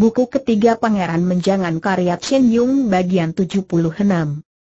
Buku ketiga Pangeran Menjangan karya Chen Yung bagian 76.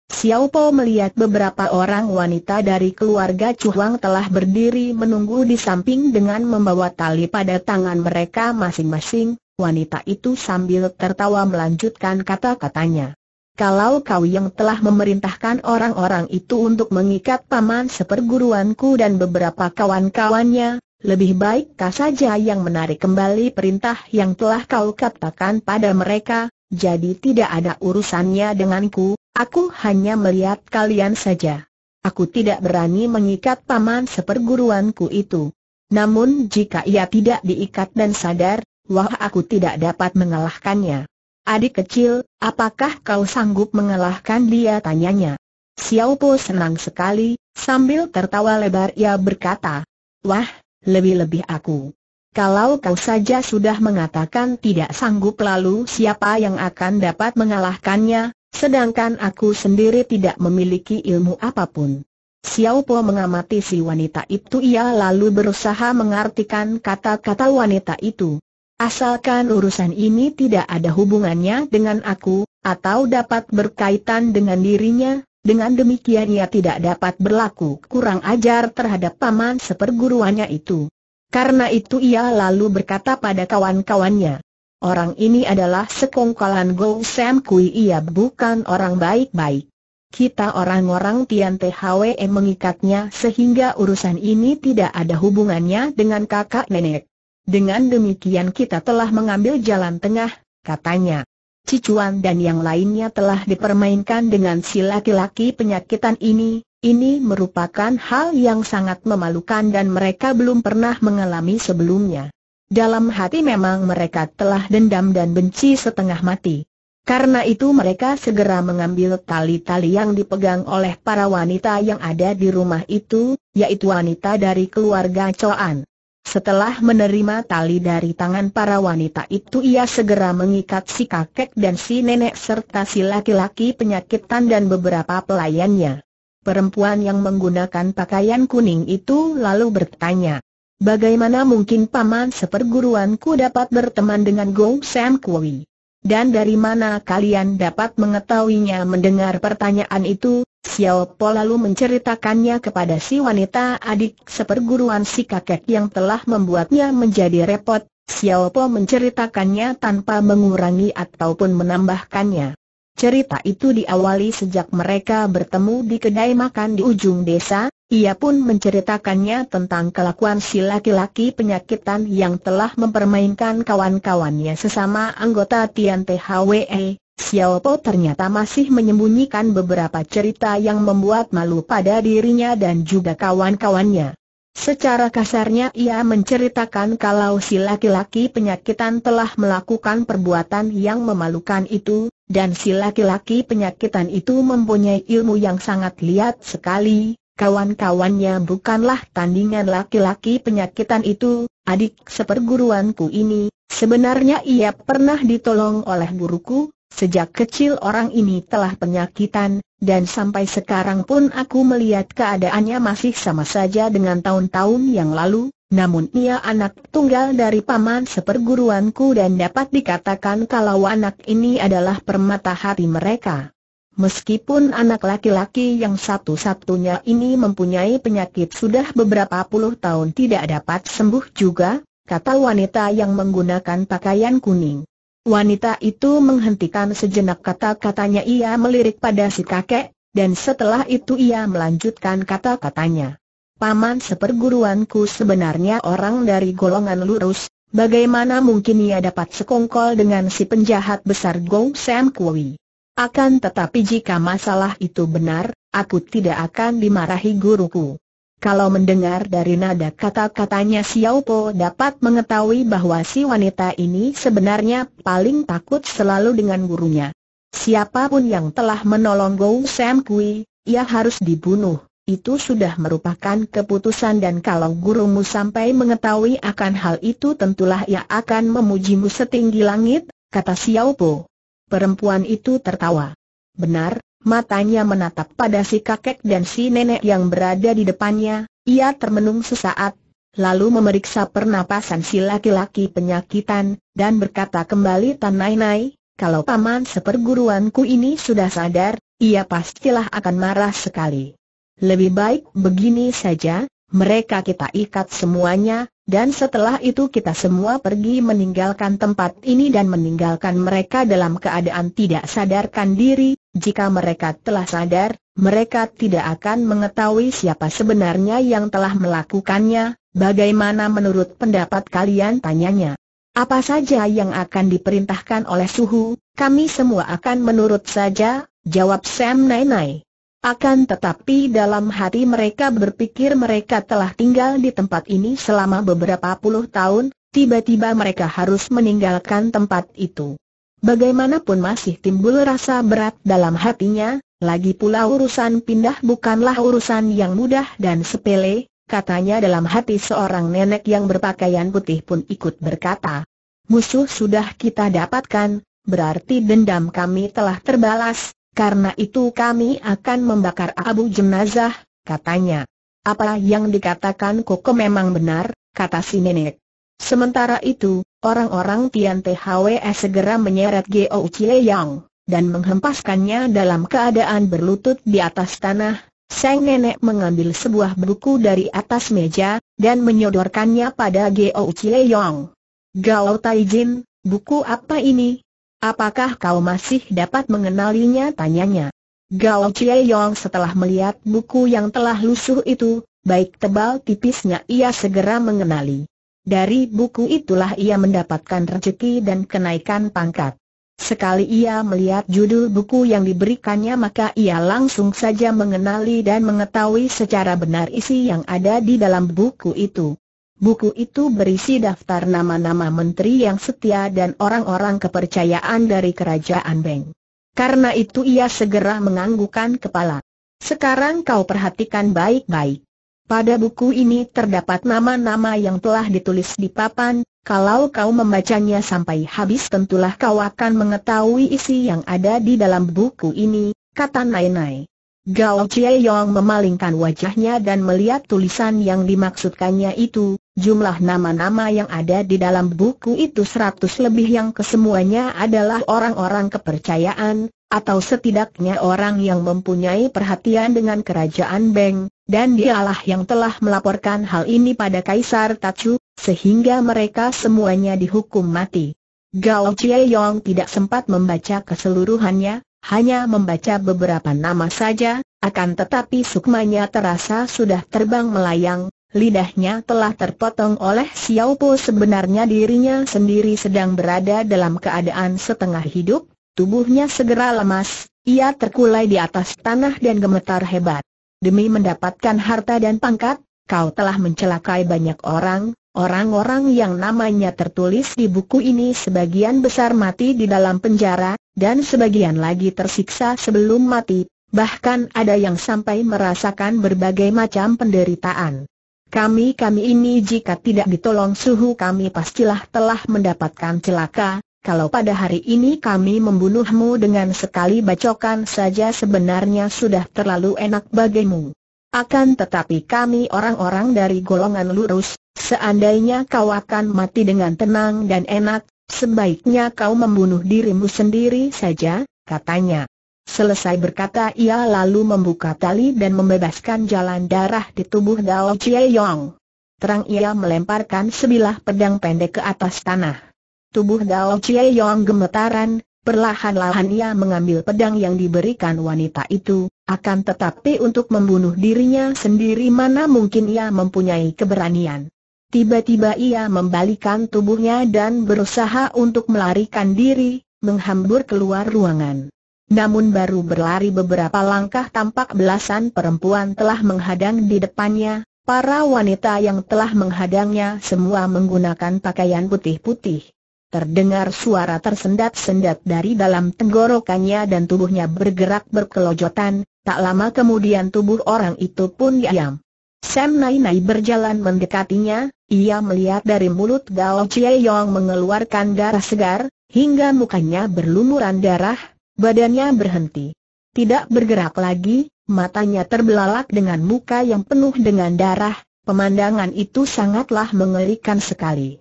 Xiao Po melihat beberapa orang wanita dari keluarga Chu Huang telah berdiri menunggu di samping dengan membawa tali pada tangan mereka masing-masing, wanita itu sambil tertawa melanjutkan kata-katanya. Kalau kau yang telah memerintahkan orang-orang itu untuk mengikat paman seperguruanku dan beberapa kawan-kawannya, lebih baik kau saja yang menarik kembali perintah yang telah kau katakan pada mereka, jadi tidak ada urusannya denganku, aku hanya melihat kalian saja. Aku tidak berani mengikat paman seperguruanku itu. Namun jika ia tidak diikat dan sadar, wah aku tidak dapat mengalahkannya. Adik kecil, apakah kau sanggup mengalahkan dia tanyanya. Xiao Po senang sekali, sambil tertawa lebar ia berkata, Wah, lebih-lebih aku. Kalau kau saja sudah mengatakan tidak sanggup lalu siapa yang akan dapat mengalahkannya, sedangkan aku sendiri tidak memiliki ilmu apapun. Xiao Po mengamati si wanita itu ia lalu berusaha mengartikan kata-kata wanita itu. Asalkan urusan ini tidak ada hubungannya dengan aku, atau dapat berkaitan dengan dirinya, dengan demikian ia tidak dapat berlaku kurang ajar terhadap paman seperguruannya itu. Karena itu ia lalu berkata pada kawan-kawannya, Orang ini adalah sekongkolan Go Sam Kui ia bukan orang baik-baik. Kita orang-orang Tian THWE mengikatnya sehingga urusan ini tidak ada hubungannya dengan kakak nenek. Dengan demikian kita telah mengambil jalan tengah, katanya. Cicuan dan yang lainnya telah dipermainkan dengan si laki-laki penyakitan ini, ini merupakan hal yang sangat memalukan dan mereka belum pernah mengalami sebelumnya. Dalam hati memang mereka telah dendam dan benci setengah mati. Karena itu mereka segera mengambil tali-tali yang dipegang oleh para wanita yang ada di rumah itu, yaitu wanita dari keluarga Coan. Setelah menerima tali dari tangan para wanita itu ia segera mengikat si kakek dan si nenek serta si laki-laki penyakitan dan beberapa pelayannya. Perempuan yang menggunakan pakaian kuning itu lalu bertanya, Bagaimana mungkin paman seperguruanku dapat berteman dengan Go Sam Kui? Dan dari mana kalian dapat mengetahuinya mendengar pertanyaan itu, Xiao Po lalu menceritakannya kepada si wanita adik seperguruan si kakek yang telah membuatnya menjadi repot. Xiao Po menceritakannya tanpa mengurangi ataupun menambahkannya. Cerita itu diawali sejak mereka bertemu di kedai makan di ujung desa, ia pun menceritakannya tentang kelakuan si laki-laki penyakitan yang telah mempermainkan kawan-kawannya sesama anggota Tian THWE, Xiao Po ternyata masih menyembunyikan beberapa cerita yang membuat malu pada dirinya dan juga kawan-kawannya. Secara kasarnya ia menceritakan kalau si laki-laki penyakitan telah melakukan perbuatan yang memalukan itu, dan si laki-laki penyakitan itu mempunyai ilmu yang sangat liat sekali, kawan-kawannya bukanlah tandingan laki-laki penyakitan itu, adik seperguruanku ini, sebenarnya ia pernah ditolong oleh guruku, Sejak kecil orang ini telah penyakitan, dan sampai sekarang pun aku melihat keadaannya masih sama saja dengan tahun-tahun yang lalu, namun ia anak tunggal dari paman seperguruanku dan dapat dikatakan kalau anak ini adalah permata hati mereka. Meskipun anak laki-laki yang satu-satunya ini mempunyai penyakit sudah beberapa puluh tahun tidak dapat sembuh juga, kata wanita yang menggunakan pakaian kuning. Wanita itu menghentikan sejenak kata-katanya ia melirik pada si kakek, dan setelah itu ia melanjutkan kata-katanya. Paman seperguruanku sebenarnya orang dari golongan lurus, bagaimana mungkin ia dapat sekongkol dengan si penjahat besar Gong Sam Kui? Akan tetapi jika masalah itu benar, aku tidak akan dimarahi guruku. Kalau mendengar dari nada kata-katanya Xiao Po dapat mengetahui bahwa si wanita ini sebenarnya paling takut selalu dengan gurunya. Siapapun yang telah menolong Gou Sam Kui, ia harus dibunuh. Itu sudah merupakan keputusan dan kalau gurumu sampai mengetahui akan hal itu tentulah ia akan memujimu setinggi langit, kata Xiao Po. Perempuan itu tertawa. Benar, matanya menatap pada si kakek dan si nenek yang berada di depannya, ia termenung sesaat, lalu memeriksa pernapasan si laki-laki penyakitan, dan berkata kembali Tanai-Nai, kalau paman seperguruanku ini sudah sadar, ia pastilah akan marah sekali. Lebih baik begini saja, mereka kita ikat semuanya, dan setelah itu kita semua pergi meninggalkan tempat ini dan meninggalkan mereka dalam keadaan tidak sadarkan diri, jika mereka telah sadar, mereka tidak akan mengetahui siapa sebenarnya yang telah melakukannya, bagaimana menurut pendapat kalian tanyanya. Apa saja yang akan diperintahkan oleh suhu, kami semua akan menurut saja, jawab Sam Nainai. Akan tetapi dalam hati mereka berpikir mereka telah tinggal di tempat ini selama beberapa puluh tahun, tiba-tiba mereka harus meninggalkan tempat itu. Bagaimanapun masih timbul rasa berat dalam hatinya, lagi pula urusan pindah bukanlah urusan yang mudah dan sepele, katanya dalam hati seorang nenek yang berpakaian putih pun ikut berkata, musuh sudah kita dapatkan, berarti dendam kami telah terbalas, karena itu kami akan membakar abu jenazah, katanya. Apa yang dikatakan Koko memang benar, kata si nenek. Sementara itu, orang-orang Tian THWE segera menyeret Geo Chie Yang, dan menghempaskannya dalam keadaan berlutut di atas tanah. Sang nenek mengambil sebuah buku dari atas meja, dan menyodorkannya pada Geo Chie Yang. Gao Taijin, buku apa ini? Apakah kau masih dapat mengenalinya? Tanyanya. Gao Chie Yong setelah melihat buku yang telah lusuh itu, baik tebal tipisnya ia segera mengenali. Dari buku itulah ia mendapatkan rezeki dan kenaikan pangkat. Sekali ia melihat judul buku yang diberikannya maka ia langsung saja mengenali dan mengetahui secara benar isi yang ada di dalam buku itu. Buku itu berisi daftar nama-nama menteri yang setia dan orang-orang kepercayaan dari kerajaan Beng. Karena itu ia segera menganggukkan kepala. Sekarang kau perhatikan baik-baik. Pada buku ini terdapat nama-nama yang telah ditulis di papan, kalau kau membacanya sampai habis tentulah kau akan mengetahui isi yang ada di dalam buku ini, kata Nai Nai. Gao Chie Yong memalingkan wajahnya dan melihat tulisan yang dimaksudkannya itu, jumlah nama-nama yang ada di dalam buku itu seratus lebih yang kesemuanya adalah orang-orang kepercayaan, atau setidaknya orang yang mempunyai perhatian dengan kerajaan Beng, dan dialah yang telah melaporkan hal ini pada Kaisar Tachu, sehingga mereka semuanya dihukum mati. Gao Chie Yong tidak sempat membaca keseluruhannya, hanya membaca beberapa nama saja, akan tetapi sukmanya terasa sudah terbang melayang, lidahnya telah terpotong oleh Xiao Po sebenarnya dirinya sendiri sedang berada dalam keadaan setengah hidup, tubuhnya segera lemas, ia terkulai di atas tanah dan gemetar hebat. Demi mendapatkan harta dan pangkat, kau telah mencelakai banyak orang, orang-orang yang namanya tertulis di buku ini sebagian besar mati di dalam penjara, dan sebagian lagi tersiksa sebelum mati, bahkan ada yang sampai merasakan berbagai macam penderitaan. Kami-kami ini jika tidak ditolong suhu kami pastilah telah mendapatkan celaka, kalau pada hari ini kami membunuhmu dengan sekali bacokan saja sebenarnya sudah terlalu enak bagimu. Akan tetapi kami orang-orang dari golongan lurus, seandainya kau akan mati dengan tenang dan enak, sebaiknya kau membunuh dirimu sendiri saja, katanya. Selesai berkata ia lalu membuka tali dan membebaskan jalan darah di tubuh Dao Chie Yong. Terang ia melemparkan sebilah pedang pendek ke atas tanah. Tubuh Dao Chie Yong gemetaran, perlahan-lahan ia mengambil pedang yang diberikan wanita itu, akan tetapi untuk membunuh dirinya sendiri mana mungkin ia mempunyai keberanian. Tiba-tiba ia membalikan tubuhnya dan berusaha untuk melarikan diri, menghambur keluar ruangan. Namun baru berlari beberapa langkah tampak belasan perempuan telah menghadang di depannya, para wanita yang telah menghadangnya semua menggunakan pakaian putih-putih. Terdengar suara tersendat-sendat dari dalam tenggorokannya dan tubuhnya bergerak berkelojotan, tak lama kemudian tubuh orang itu pun diam. Sam naik-naik berjalan mendekatinya, ia melihat dari mulut Gao Chie Yong mengeluarkan darah segar, hingga mukanya berlumuran darah, badannya berhenti. Tidak bergerak lagi, matanya terbelalak dengan muka yang penuh dengan darah, pemandangan itu sangatlah mengerikan sekali.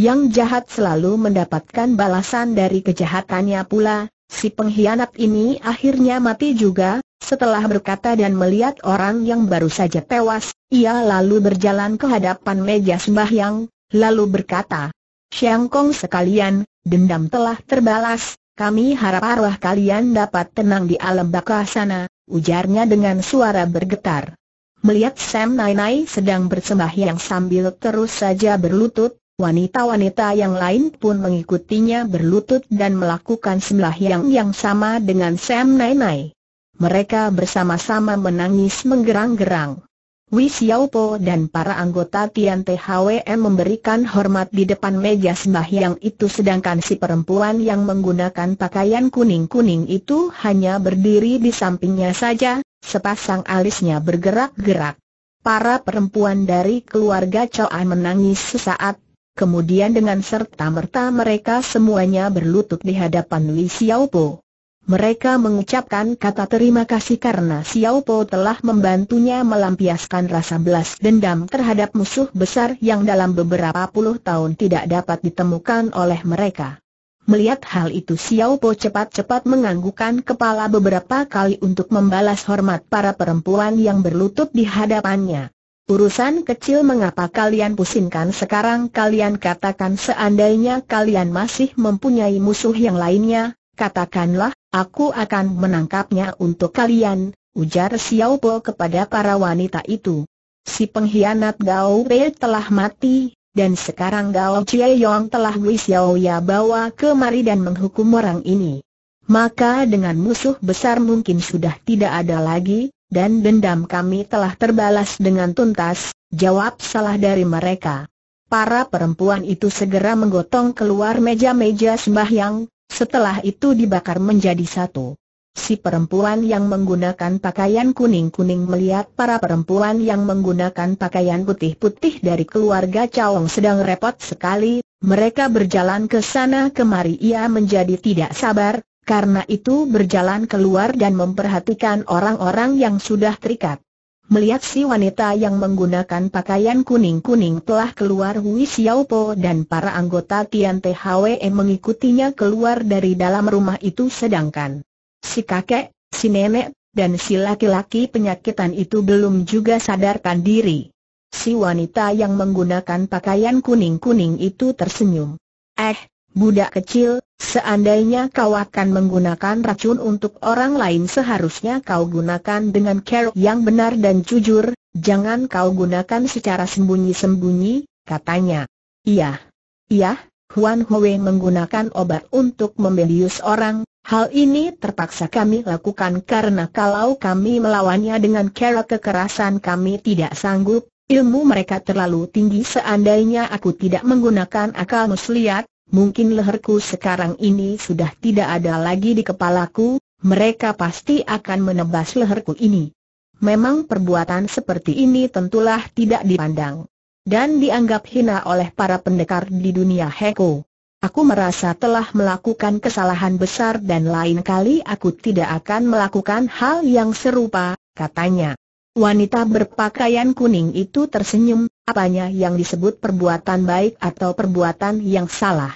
Yang jahat selalu mendapatkan balasan dari kejahatannya pula, si pengkhianat ini akhirnya mati juga, setelah berkata dan melihat orang yang baru saja tewas, ia lalu berjalan ke hadapan meja sembahyang, lalu berkata, Siang Kong sekalian, dendam telah terbalas, kami harap arwah kalian dapat tenang di alam baka sana, ujarnya dengan suara bergetar. Melihat Sam Nainai sedang bersembahyang sambil terus saja berlutut, Wanita-wanita yang lain pun mengikutinya berlutut dan melakukan sembahyang yang sama dengan Sam Nai Nai. Mereka bersama-sama menangis menggerang-gerang. Wei Po dan para anggota Tian THWM memberikan hormat di depan meja sembahyang itu sedangkan si perempuan yang menggunakan pakaian kuning-kuning itu hanya berdiri di sampingnya saja, sepasang alisnya bergerak-gerak. Para perempuan dari keluarga Choan menangis sesaat kemudian dengan serta-merta mereka semuanya berlutut di hadapan Li Xiaopo. Mereka mengucapkan kata terima kasih karena Xiao Po telah membantunya melampiaskan rasa belas dendam terhadap musuh besar yang dalam beberapa puluh tahun tidak dapat ditemukan oleh mereka. Melihat hal itu Xiao Po cepat-cepat menganggukkan kepala beberapa kali untuk membalas hormat para perempuan yang berlutut di hadapannya. Urusan kecil mengapa kalian pusingkan sekarang kalian katakan seandainya kalian masih mempunyai musuh yang lainnya, katakanlah, aku akan menangkapnya untuk kalian, ujar Xiao Po kepada para wanita itu. Si pengkhianat Gao Pei telah mati, dan sekarang Gao Chie Yong telah Wei Xiao Ya bawa kemari dan menghukum orang ini. Maka dengan musuh besar mungkin sudah tidak ada lagi, dan dendam kami telah terbalas dengan tuntas, jawab salah dari mereka. Para perempuan itu segera menggotong keluar meja-meja sembahyang, setelah itu dibakar menjadi satu. Si perempuan yang menggunakan pakaian kuning-kuning melihat para perempuan yang menggunakan pakaian putih-putih dari keluarga Cawong sedang repot sekali, mereka berjalan ke sana kemari ia menjadi tidak sabar, karena itu berjalan keluar dan memperhatikan orang-orang yang sudah terikat. Melihat si wanita yang menggunakan pakaian kuning-kuning telah keluar Hui Po dan para anggota Tian THWE mengikutinya keluar dari dalam rumah itu sedangkan si kakek, si nenek, dan si laki-laki penyakitan itu belum juga sadarkan diri. Si wanita yang menggunakan pakaian kuning-kuning itu tersenyum. Eh, Budak kecil, seandainya kau akan menggunakan racun untuk orang lain seharusnya kau gunakan dengan cara yang benar dan jujur, jangan kau gunakan secara sembunyi-sembunyi, katanya. Iya. Iya, Huan Hwe menggunakan obat untuk membelius orang, hal ini terpaksa kami lakukan karena kalau kami melawannya dengan cara kekerasan kami tidak sanggup, ilmu mereka terlalu tinggi seandainya aku tidak menggunakan akal muslihat, mungkin leherku sekarang ini sudah tidak ada lagi di kepalaku, mereka pasti akan menebas leherku ini. Memang perbuatan seperti ini tentulah tidak dipandang dan dianggap hina oleh para pendekar di dunia Heko. Aku merasa telah melakukan kesalahan besar dan lain kali aku tidak akan melakukan hal yang serupa, katanya. Wanita berpakaian kuning itu tersenyum, apanya yang disebut perbuatan baik atau perbuatan yang salah.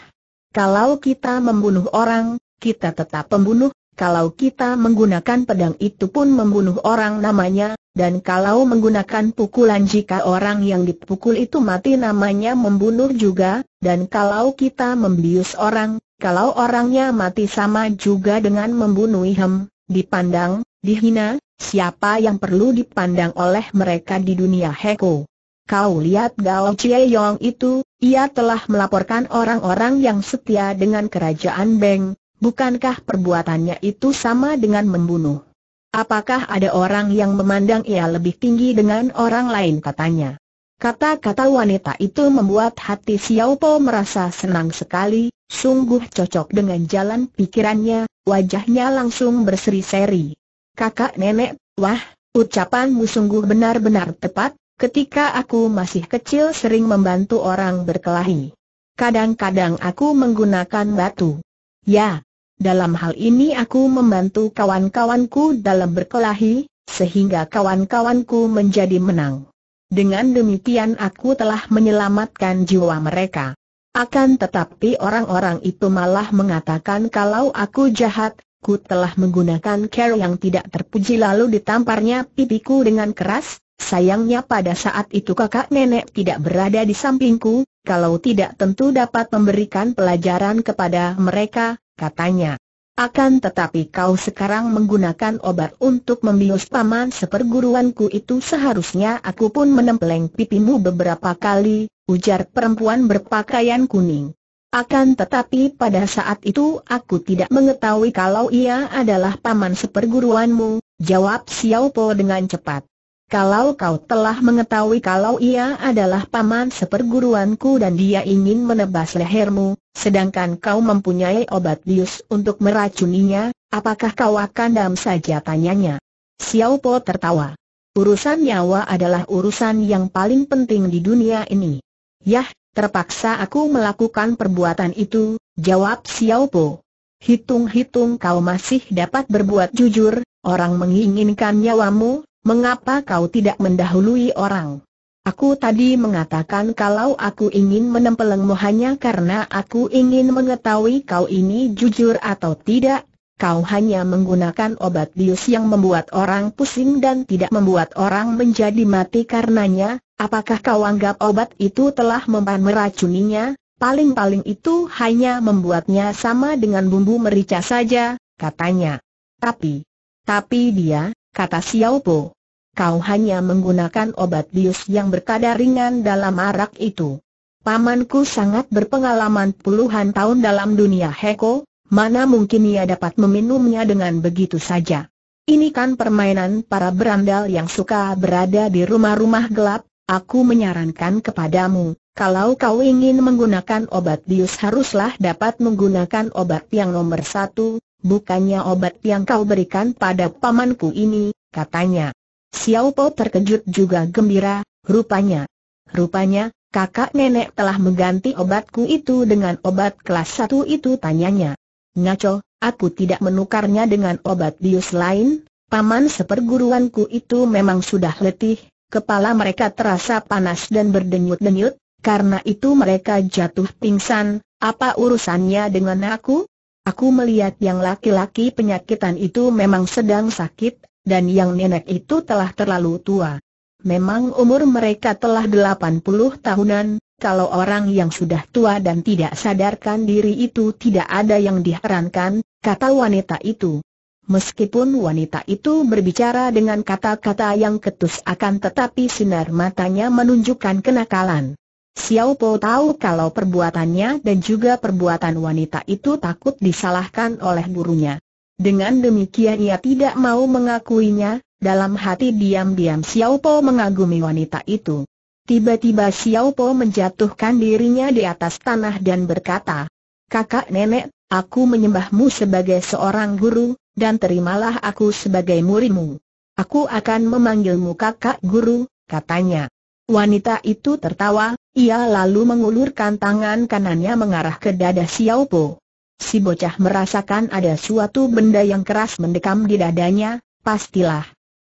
Kalau kita membunuh orang, kita tetap pembunuh, kalau kita menggunakan pedang itu pun membunuh orang namanya, dan kalau menggunakan pukulan jika orang yang dipukul itu mati namanya membunuh juga, dan kalau kita membius orang, kalau orangnya mati sama juga dengan membunuh hem, dipandang, dihina, Siapa yang perlu dipandang oleh mereka di dunia Heko? Kau lihat Gao Chie Yong itu, ia telah melaporkan orang-orang yang setia dengan kerajaan Beng, bukankah perbuatannya itu sama dengan membunuh? Apakah ada orang yang memandang ia lebih tinggi dengan orang lain katanya? Kata-kata wanita itu membuat hati Xiao Po merasa senang sekali, sungguh cocok dengan jalan pikirannya, wajahnya langsung berseri-seri kakak nenek, wah, ucapanmu sungguh benar-benar tepat, ketika aku masih kecil sering membantu orang berkelahi. Kadang-kadang aku menggunakan batu. Ya, dalam hal ini aku membantu kawan-kawanku dalam berkelahi, sehingga kawan-kawanku menjadi menang. Dengan demikian aku telah menyelamatkan jiwa mereka. Akan tetapi orang-orang itu malah mengatakan kalau aku jahat, Ku telah menggunakan care yang tidak terpuji lalu ditamparnya pipiku dengan keras, sayangnya pada saat itu kakak nenek tidak berada di sampingku, kalau tidak tentu dapat memberikan pelajaran kepada mereka, katanya. Akan tetapi kau sekarang menggunakan obat untuk membius paman seperguruanku itu seharusnya aku pun menempeleng pipimu beberapa kali, ujar perempuan berpakaian kuning. Akan tetapi pada saat itu aku tidak mengetahui kalau ia adalah paman seperguruanmu, jawab Xiao Po dengan cepat. Kalau kau telah mengetahui kalau ia adalah paman seperguruanku dan dia ingin menebas lehermu, sedangkan kau mempunyai obat bius untuk meracuninya, apakah kau akan dam saja tanyanya? Xiao Po tertawa. Urusan nyawa adalah urusan yang paling penting di dunia ini. Yah, Terpaksa aku melakukan perbuatan itu, jawab Xiao Po. Hitung-hitung kau masih dapat berbuat jujur, orang menginginkan nyawamu, mengapa kau tidak mendahului orang? Aku tadi mengatakan kalau aku ingin menempelengmu hanya karena aku ingin mengetahui kau ini jujur atau tidak. Kau hanya menggunakan obat bius yang membuat orang pusing dan tidak membuat orang menjadi mati karenanya, Apakah kau anggap obat itu telah mempan meracuninya? Paling-paling itu hanya membuatnya sama dengan bumbu merica saja, katanya. Tapi, tapi dia, kata Xiao Po. Kau hanya menggunakan obat bius yang berkadar ringan dalam arak itu. Pamanku sangat berpengalaman puluhan tahun dalam dunia heko, mana mungkin ia dapat meminumnya dengan begitu saja. Ini kan permainan para berandal yang suka berada di rumah-rumah gelap, Aku menyarankan kepadamu, kalau kau ingin menggunakan obat bius haruslah dapat menggunakan obat yang nomor satu, bukannya obat yang kau berikan pada pamanku ini, katanya. Xiao Po terkejut juga gembira, rupanya. Rupanya, kakak nenek telah mengganti obatku itu dengan obat kelas satu itu tanyanya. Ngaco, aku tidak menukarnya dengan obat bius lain, paman seperguruanku itu memang sudah letih, Kepala mereka terasa panas dan berdenyut-denyut, karena itu mereka jatuh pingsan, apa urusannya dengan aku? Aku melihat yang laki-laki penyakitan itu memang sedang sakit, dan yang nenek itu telah terlalu tua. Memang umur mereka telah 80 tahunan, kalau orang yang sudah tua dan tidak sadarkan diri itu tidak ada yang diherankan, kata wanita itu. Meskipun wanita itu berbicara dengan kata-kata yang ketus akan tetapi sinar matanya menunjukkan kenakalan. Xiao Po tahu kalau perbuatannya dan juga perbuatan wanita itu takut disalahkan oleh gurunya. Dengan demikian ia tidak mau mengakuinya, dalam hati diam-diam Xiao Po mengagumi wanita itu. Tiba-tiba Xiao Po menjatuhkan dirinya di atas tanah dan berkata, Kakak nenek Aku menyembahmu sebagai seorang guru, dan terimalah aku sebagai murimu. Aku akan memanggilmu kakak guru, katanya. Wanita itu tertawa, ia lalu mengulurkan tangan kanannya mengarah ke dada Xiao Po. Si bocah merasakan ada suatu benda yang keras mendekam di dadanya, pastilah.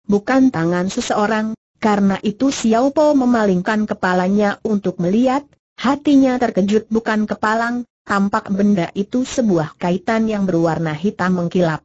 Bukan tangan seseorang, karena itu Xiao Po memalingkan kepalanya untuk melihat, hatinya terkejut bukan kepalang, tampak benda itu sebuah kaitan yang berwarna hitam mengkilap.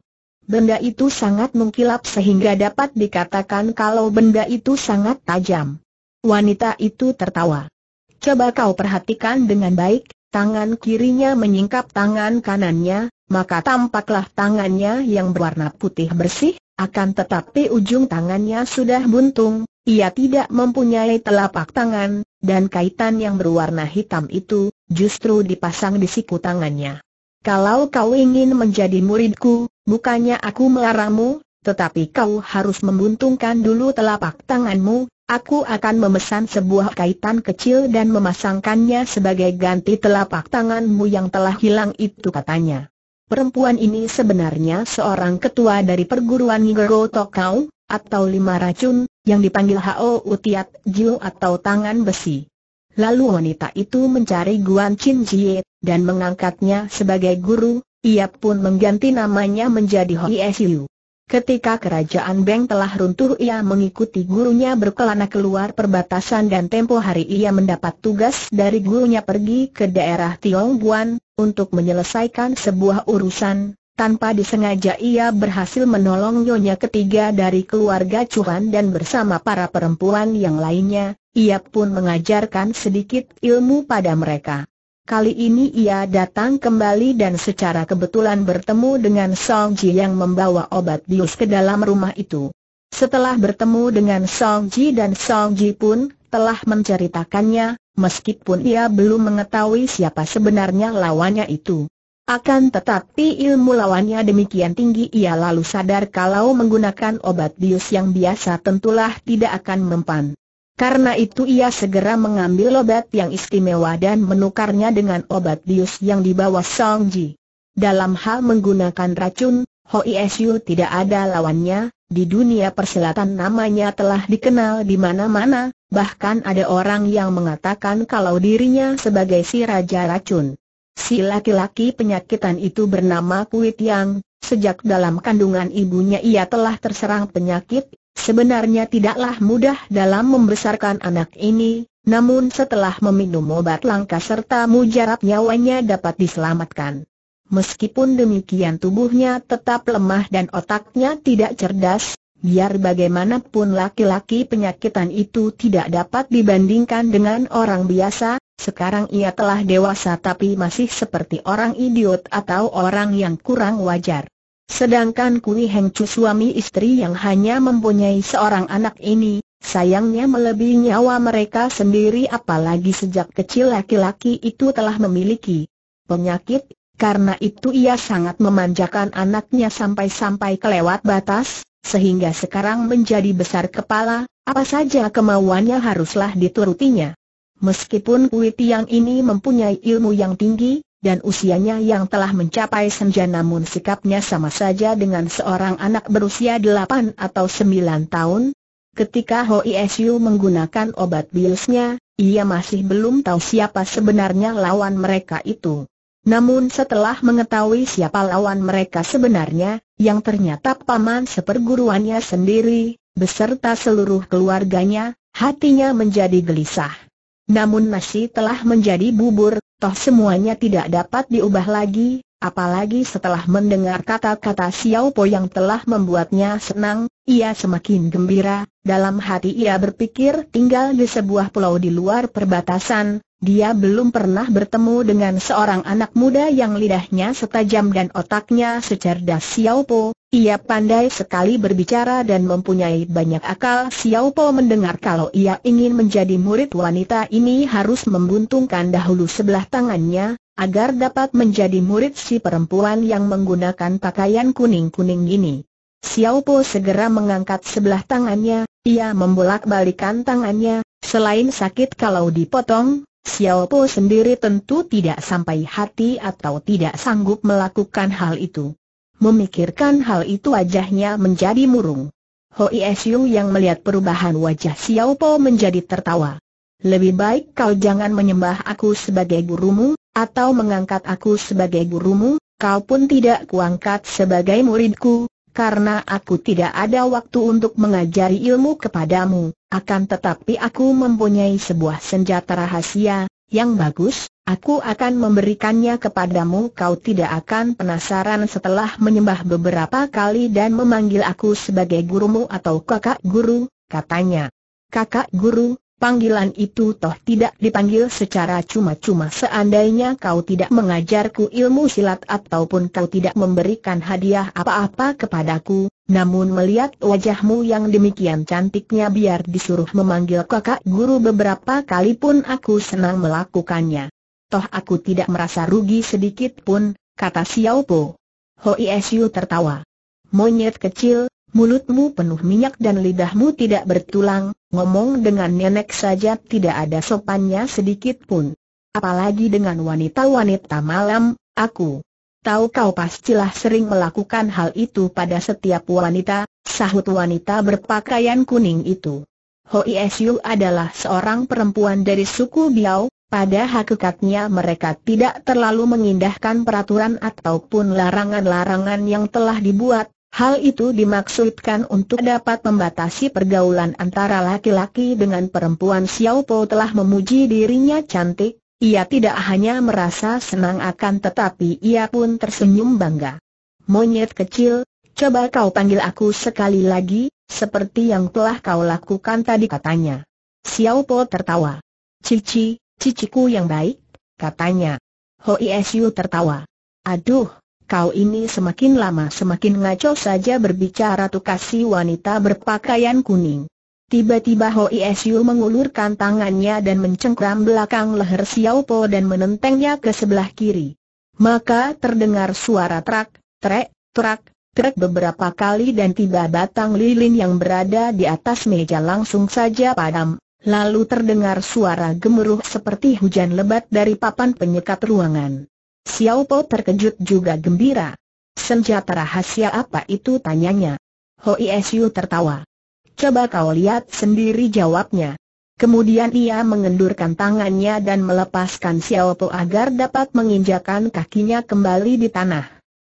Benda itu sangat mengkilap sehingga dapat dikatakan kalau benda itu sangat tajam. Wanita itu tertawa. Coba kau perhatikan dengan baik, tangan kirinya menyingkap tangan kanannya, maka tampaklah tangannya yang berwarna putih bersih, akan tetapi ujung tangannya sudah buntung, ia tidak mempunyai telapak tangan, dan kaitan yang berwarna hitam itu, justru dipasang di siku tangannya. Kalau kau ingin menjadi muridku, bukannya aku melarangmu, tetapi kau harus membuntingkan dulu telapak tanganmu, aku akan memesan sebuah kaitan kecil dan memasangkannya sebagai ganti telapak tanganmu yang telah hilang itu katanya. Perempuan ini sebenarnya seorang ketua dari perguruan Ngero Tokau, atau lima racun, yang dipanggil Hao Utiat Jiu atau tangan besi. Lalu wanita itu mencari Guan Chin Jie, dan mengangkatnya sebagai guru, ia pun mengganti namanya menjadi Hoi Esiu. Ketika kerajaan Beng telah runtuh ia mengikuti gurunya berkelana keluar perbatasan dan tempo hari ia mendapat tugas dari gurunya pergi ke daerah Tiong Guan untuk menyelesaikan sebuah urusan, tanpa disengaja ia berhasil menolong nyonya ketiga dari keluarga Chuan dan bersama para perempuan yang lainnya, ia pun mengajarkan sedikit ilmu pada mereka. Kali ini ia datang kembali dan secara kebetulan bertemu dengan Song Ji yang membawa obat bius ke dalam rumah itu. Setelah bertemu dengan Song Ji dan Song Ji pun telah menceritakannya, meskipun ia belum mengetahui siapa sebenarnya lawannya itu. Akan tetapi ilmu lawannya demikian tinggi ia lalu sadar kalau menggunakan obat bius yang biasa tentulah tidak akan mempan. Karena itu ia segera mengambil obat yang istimewa dan menukarnya dengan obat dius yang dibawa Song Ji. Dalam hal menggunakan racun, Ho Su tidak ada lawannya, di dunia persilatan namanya telah dikenal di mana-mana, bahkan ada orang yang mengatakan kalau dirinya sebagai si Raja Racun. Si laki-laki penyakitan itu bernama Kuit Yang, sejak dalam kandungan ibunya ia telah terserang penyakit Sebenarnya tidaklah mudah dalam membesarkan anak ini, namun setelah meminum obat langka serta mujarab nyawanya dapat diselamatkan. Meskipun demikian tubuhnya tetap lemah dan otaknya tidak cerdas, biar bagaimanapun laki-laki penyakitan itu tidak dapat dibandingkan dengan orang biasa, sekarang ia telah dewasa tapi masih seperti orang idiot atau orang yang kurang wajar. Sedangkan Kui Heng Chu suami istri yang hanya mempunyai seorang anak ini, sayangnya melebihi nyawa mereka sendiri apalagi sejak kecil laki-laki itu telah memiliki penyakit, karena itu ia sangat memanjakan anaknya sampai-sampai kelewat batas, sehingga sekarang menjadi besar kepala, apa saja kemauannya haruslah diturutinya. Meskipun Kui Tiang ini mempunyai ilmu yang tinggi, dan usianya yang telah mencapai senja namun sikapnya sama saja dengan seorang anak berusia 8 atau 9 tahun. Ketika Ho Yesu menggunakan obat biusnya, ia masih belum tahu siapa sebenarnya lawan mereka itu. Namun setelah mengetahui siapa lawan mereka sebenarnya, yang ternyata paman seperguruannya sendiri, beserta seluruh keluarganya, hatinya menjadi gelisah. Namun masih telah menjadi bubur, Toh semuanya tidak dapat diubah lagi, apalagi setelah mendengar kata-kata Xiao Po yang telah membuatnya senang, ia semakin gembira, dalam hati ia berpikir tinggal di sebuah pulau di luar perbatasan, dia belum pernah bertemu dengan seorang anak muda yang lidahnya setajam dan otaknya secerdas Xiao Po. ia pandai sekali berbicara dan mempunyai banyak akal Xiao Po mendengar kalau ia ingin menjadi murid wanita ini harus membuntungkan dahulu sebelah tangannya, agar dapat menjadi murid si perempuan yang menggunakan pakaian kuning-kuning ini. Xiao Po segera mengangkat sebelah tangannya, ia membolak-balikan tangannya, selain sakit kalau dipotong, Xiao Po sendiri tentu tidak sampai hati atau tidak sanggup melakukan hal itu. Memikirkan hal itu wajahnya menjadi murung. Hoi Xiu yang melihat perubahan wajah Xiao Po menjadi tertawa. Lebih baik kau jangan menyembah aku sebagai gurumu, atau mengangkat aku sebagai gurumu, kau pun tidak kuangkat sebagai muridku, karena aku tidak ada waktu untuk mengajari ilmu kepadamu, akan tetapi aku mempunyai sebuah senjata rahasia, yang bagus, aku akan memberikannya kepadamu kau tidak akan penasaran setelah menyembah beberapa kali dan memanggil aku sebagai gurumu atau kakak guru, katanya. Kakak guru, Panggilan itu toh tidak dipanggil secara cuma-cuma seandainya kau tidak mengajarku ilmu silat ataupun kau tidak memberikan hadiah apa-apa kepadaku, namun melihat wajahmu yang demikian cantiknya biar disuruh memanggil kakak guru beberapa kali pun aku senang melakukannya. Toh aku tidak merasa rugi sedikit pun, kata Xiao Po. Hoi Esyu tertawa. Monyet kecil, mulutmu penuh minyak dan lidahmu tidak bertulang, ngomong dengan nenek saja tidak ada sopannya sedikit pun. Apalagi dengan wanita-wanita malam, aku tahu kau pastilah sering melakukan hal itu pada setiap wanita, sahut wanita berpakaian kuning itu. Ho Siu adalah seorang perempuan dari suku Biao, pada hakikatnya mereka tidak terlalu mengindahkan peraturan ataupun larangan-larangan yang telah dibuat, Hal itu dimaksudkan untuk dapat membatasi pergaulan antara laki-laki dengan perempuan Xiao Po telah memuji dirinya cantik, ia tidak hanya merasa senang akan tetapi ia pun tersenyum bangga. Monyet kecil, coba kau panggil aku sekali lagi, seperti yang telah kau lakukan tadi katanya. Xiao Po tertawa. Cici, ciciku yang baik, katanya. Ho Isu tertawa. Aduh, kau ini semakin lama semakin ngaco saja berbicara tukasi wanita berpakaian kuning. Tiba-tiba Ho Isu mengulurkan tangannya dan mencengkram belakang leher Xiao Po dan menentengnya ke sebelah kiri. Maka terdengar suara trak, trek, trak, trek beberapa kali dan tiba batang lilin yang berada di atas meja langsung saja padam. Lalu terdengar suara gemuruh seperti hujan lebat dari papan penyekat ruangan. Xiao Po terkejut juga gembira. Senjata rahasia apa itu tanyanya. Hoi Su tertawa. Coba kau lihat sendiri jawabnya. Kemudian ia mengendurkan tangannya dan melepaskan Xiao Po agar dapat menginjakan kakinya kembali di tanah.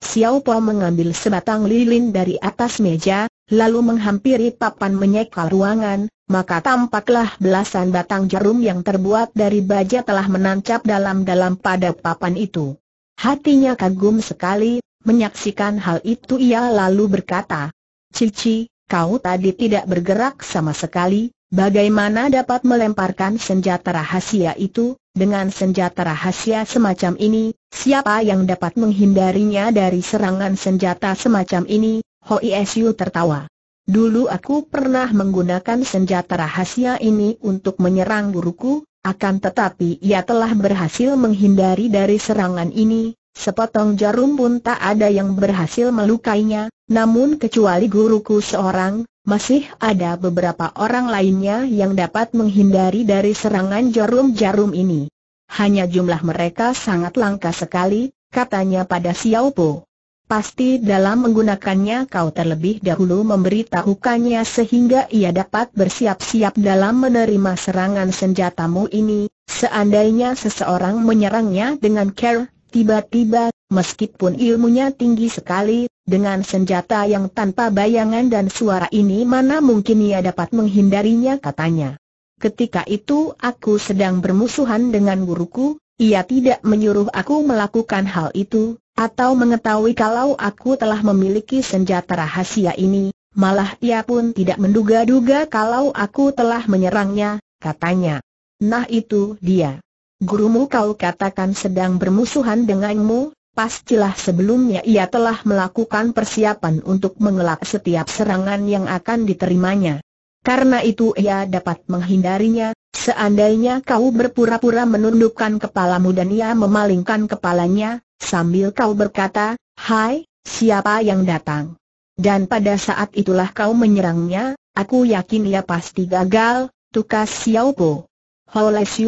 Xiao Po mengambil sebatang lilin dari atas meja, lalu menghampiri papan menyekal ruangan, maka tampaklah belasan batang jarum yang terbuat dari baja telah menancap dalam-dalam pada papan itu. Hatinya kagum sekali, menyaksikan hal itu ia lalu berkata, Cici, kau tadi tidak bergerak sama sekali, bagaimana dapat melemparkan senjata rahasia itu, dengan senjata rahasia semacam ini, siapa yang dapat menghindarinya dari serangan senjata semacam ini? Hoi Su tertawa. Dulu aku pernah menggunakan senjata rahasia ini untuk menyerang guruku, akan tetapi ia telah berhasil menghindari dari serangan ini, sepotong jarum pun tak ada yang berhasil melukainya, namun kecuali guruku seorang, masih ada beberapa orang lainnya yang dapat menghindari dari serangan jarum-jarum ini. Hanya jumlah mereka sangat langka sekali, katanya pada Xiao Po. Pasti dalam menggunakannya kau terlebih dahulu memberitahukannya sehingga ia dapat bersiap-siap dalam menerima serangan senjatamu ini, seandainya seseorang menyerangnya dengan care, tiba-tiba, meskipun ilmunya tinggi sekali, dengan senjata yang tanpa bayangan dan suara ini mana mungkin ia dapat menghindarinya katanya. Ketika itu aku sedang bermusuhan dengan guruku, ia tidak menyuruh aku melakukan hal itu, atau mengetahui kalau aku telah memiliki senjata rahasia ini, malah ia pun tidak menduga-duga kalau aku telah menyerangnya, katanya. Nah itu dia. Gurumu kau katakan sedang bermusuhan denganmu, pastilah sebelumnya ia telah melakukan persiapan untuk mengelak setiap serangan yang akan diterimanya. Karena itu ia dapat menghindarinya, seandainya kau berpura-pura menundukkan kepalamu dan ia memalingkan kepalanya, sambil kau berkata, Hai, siapa yang datang? Dan pada saat itulah kau menyerangnya, aku yakin ia pasti gagal, tukas Xiaobo. Ho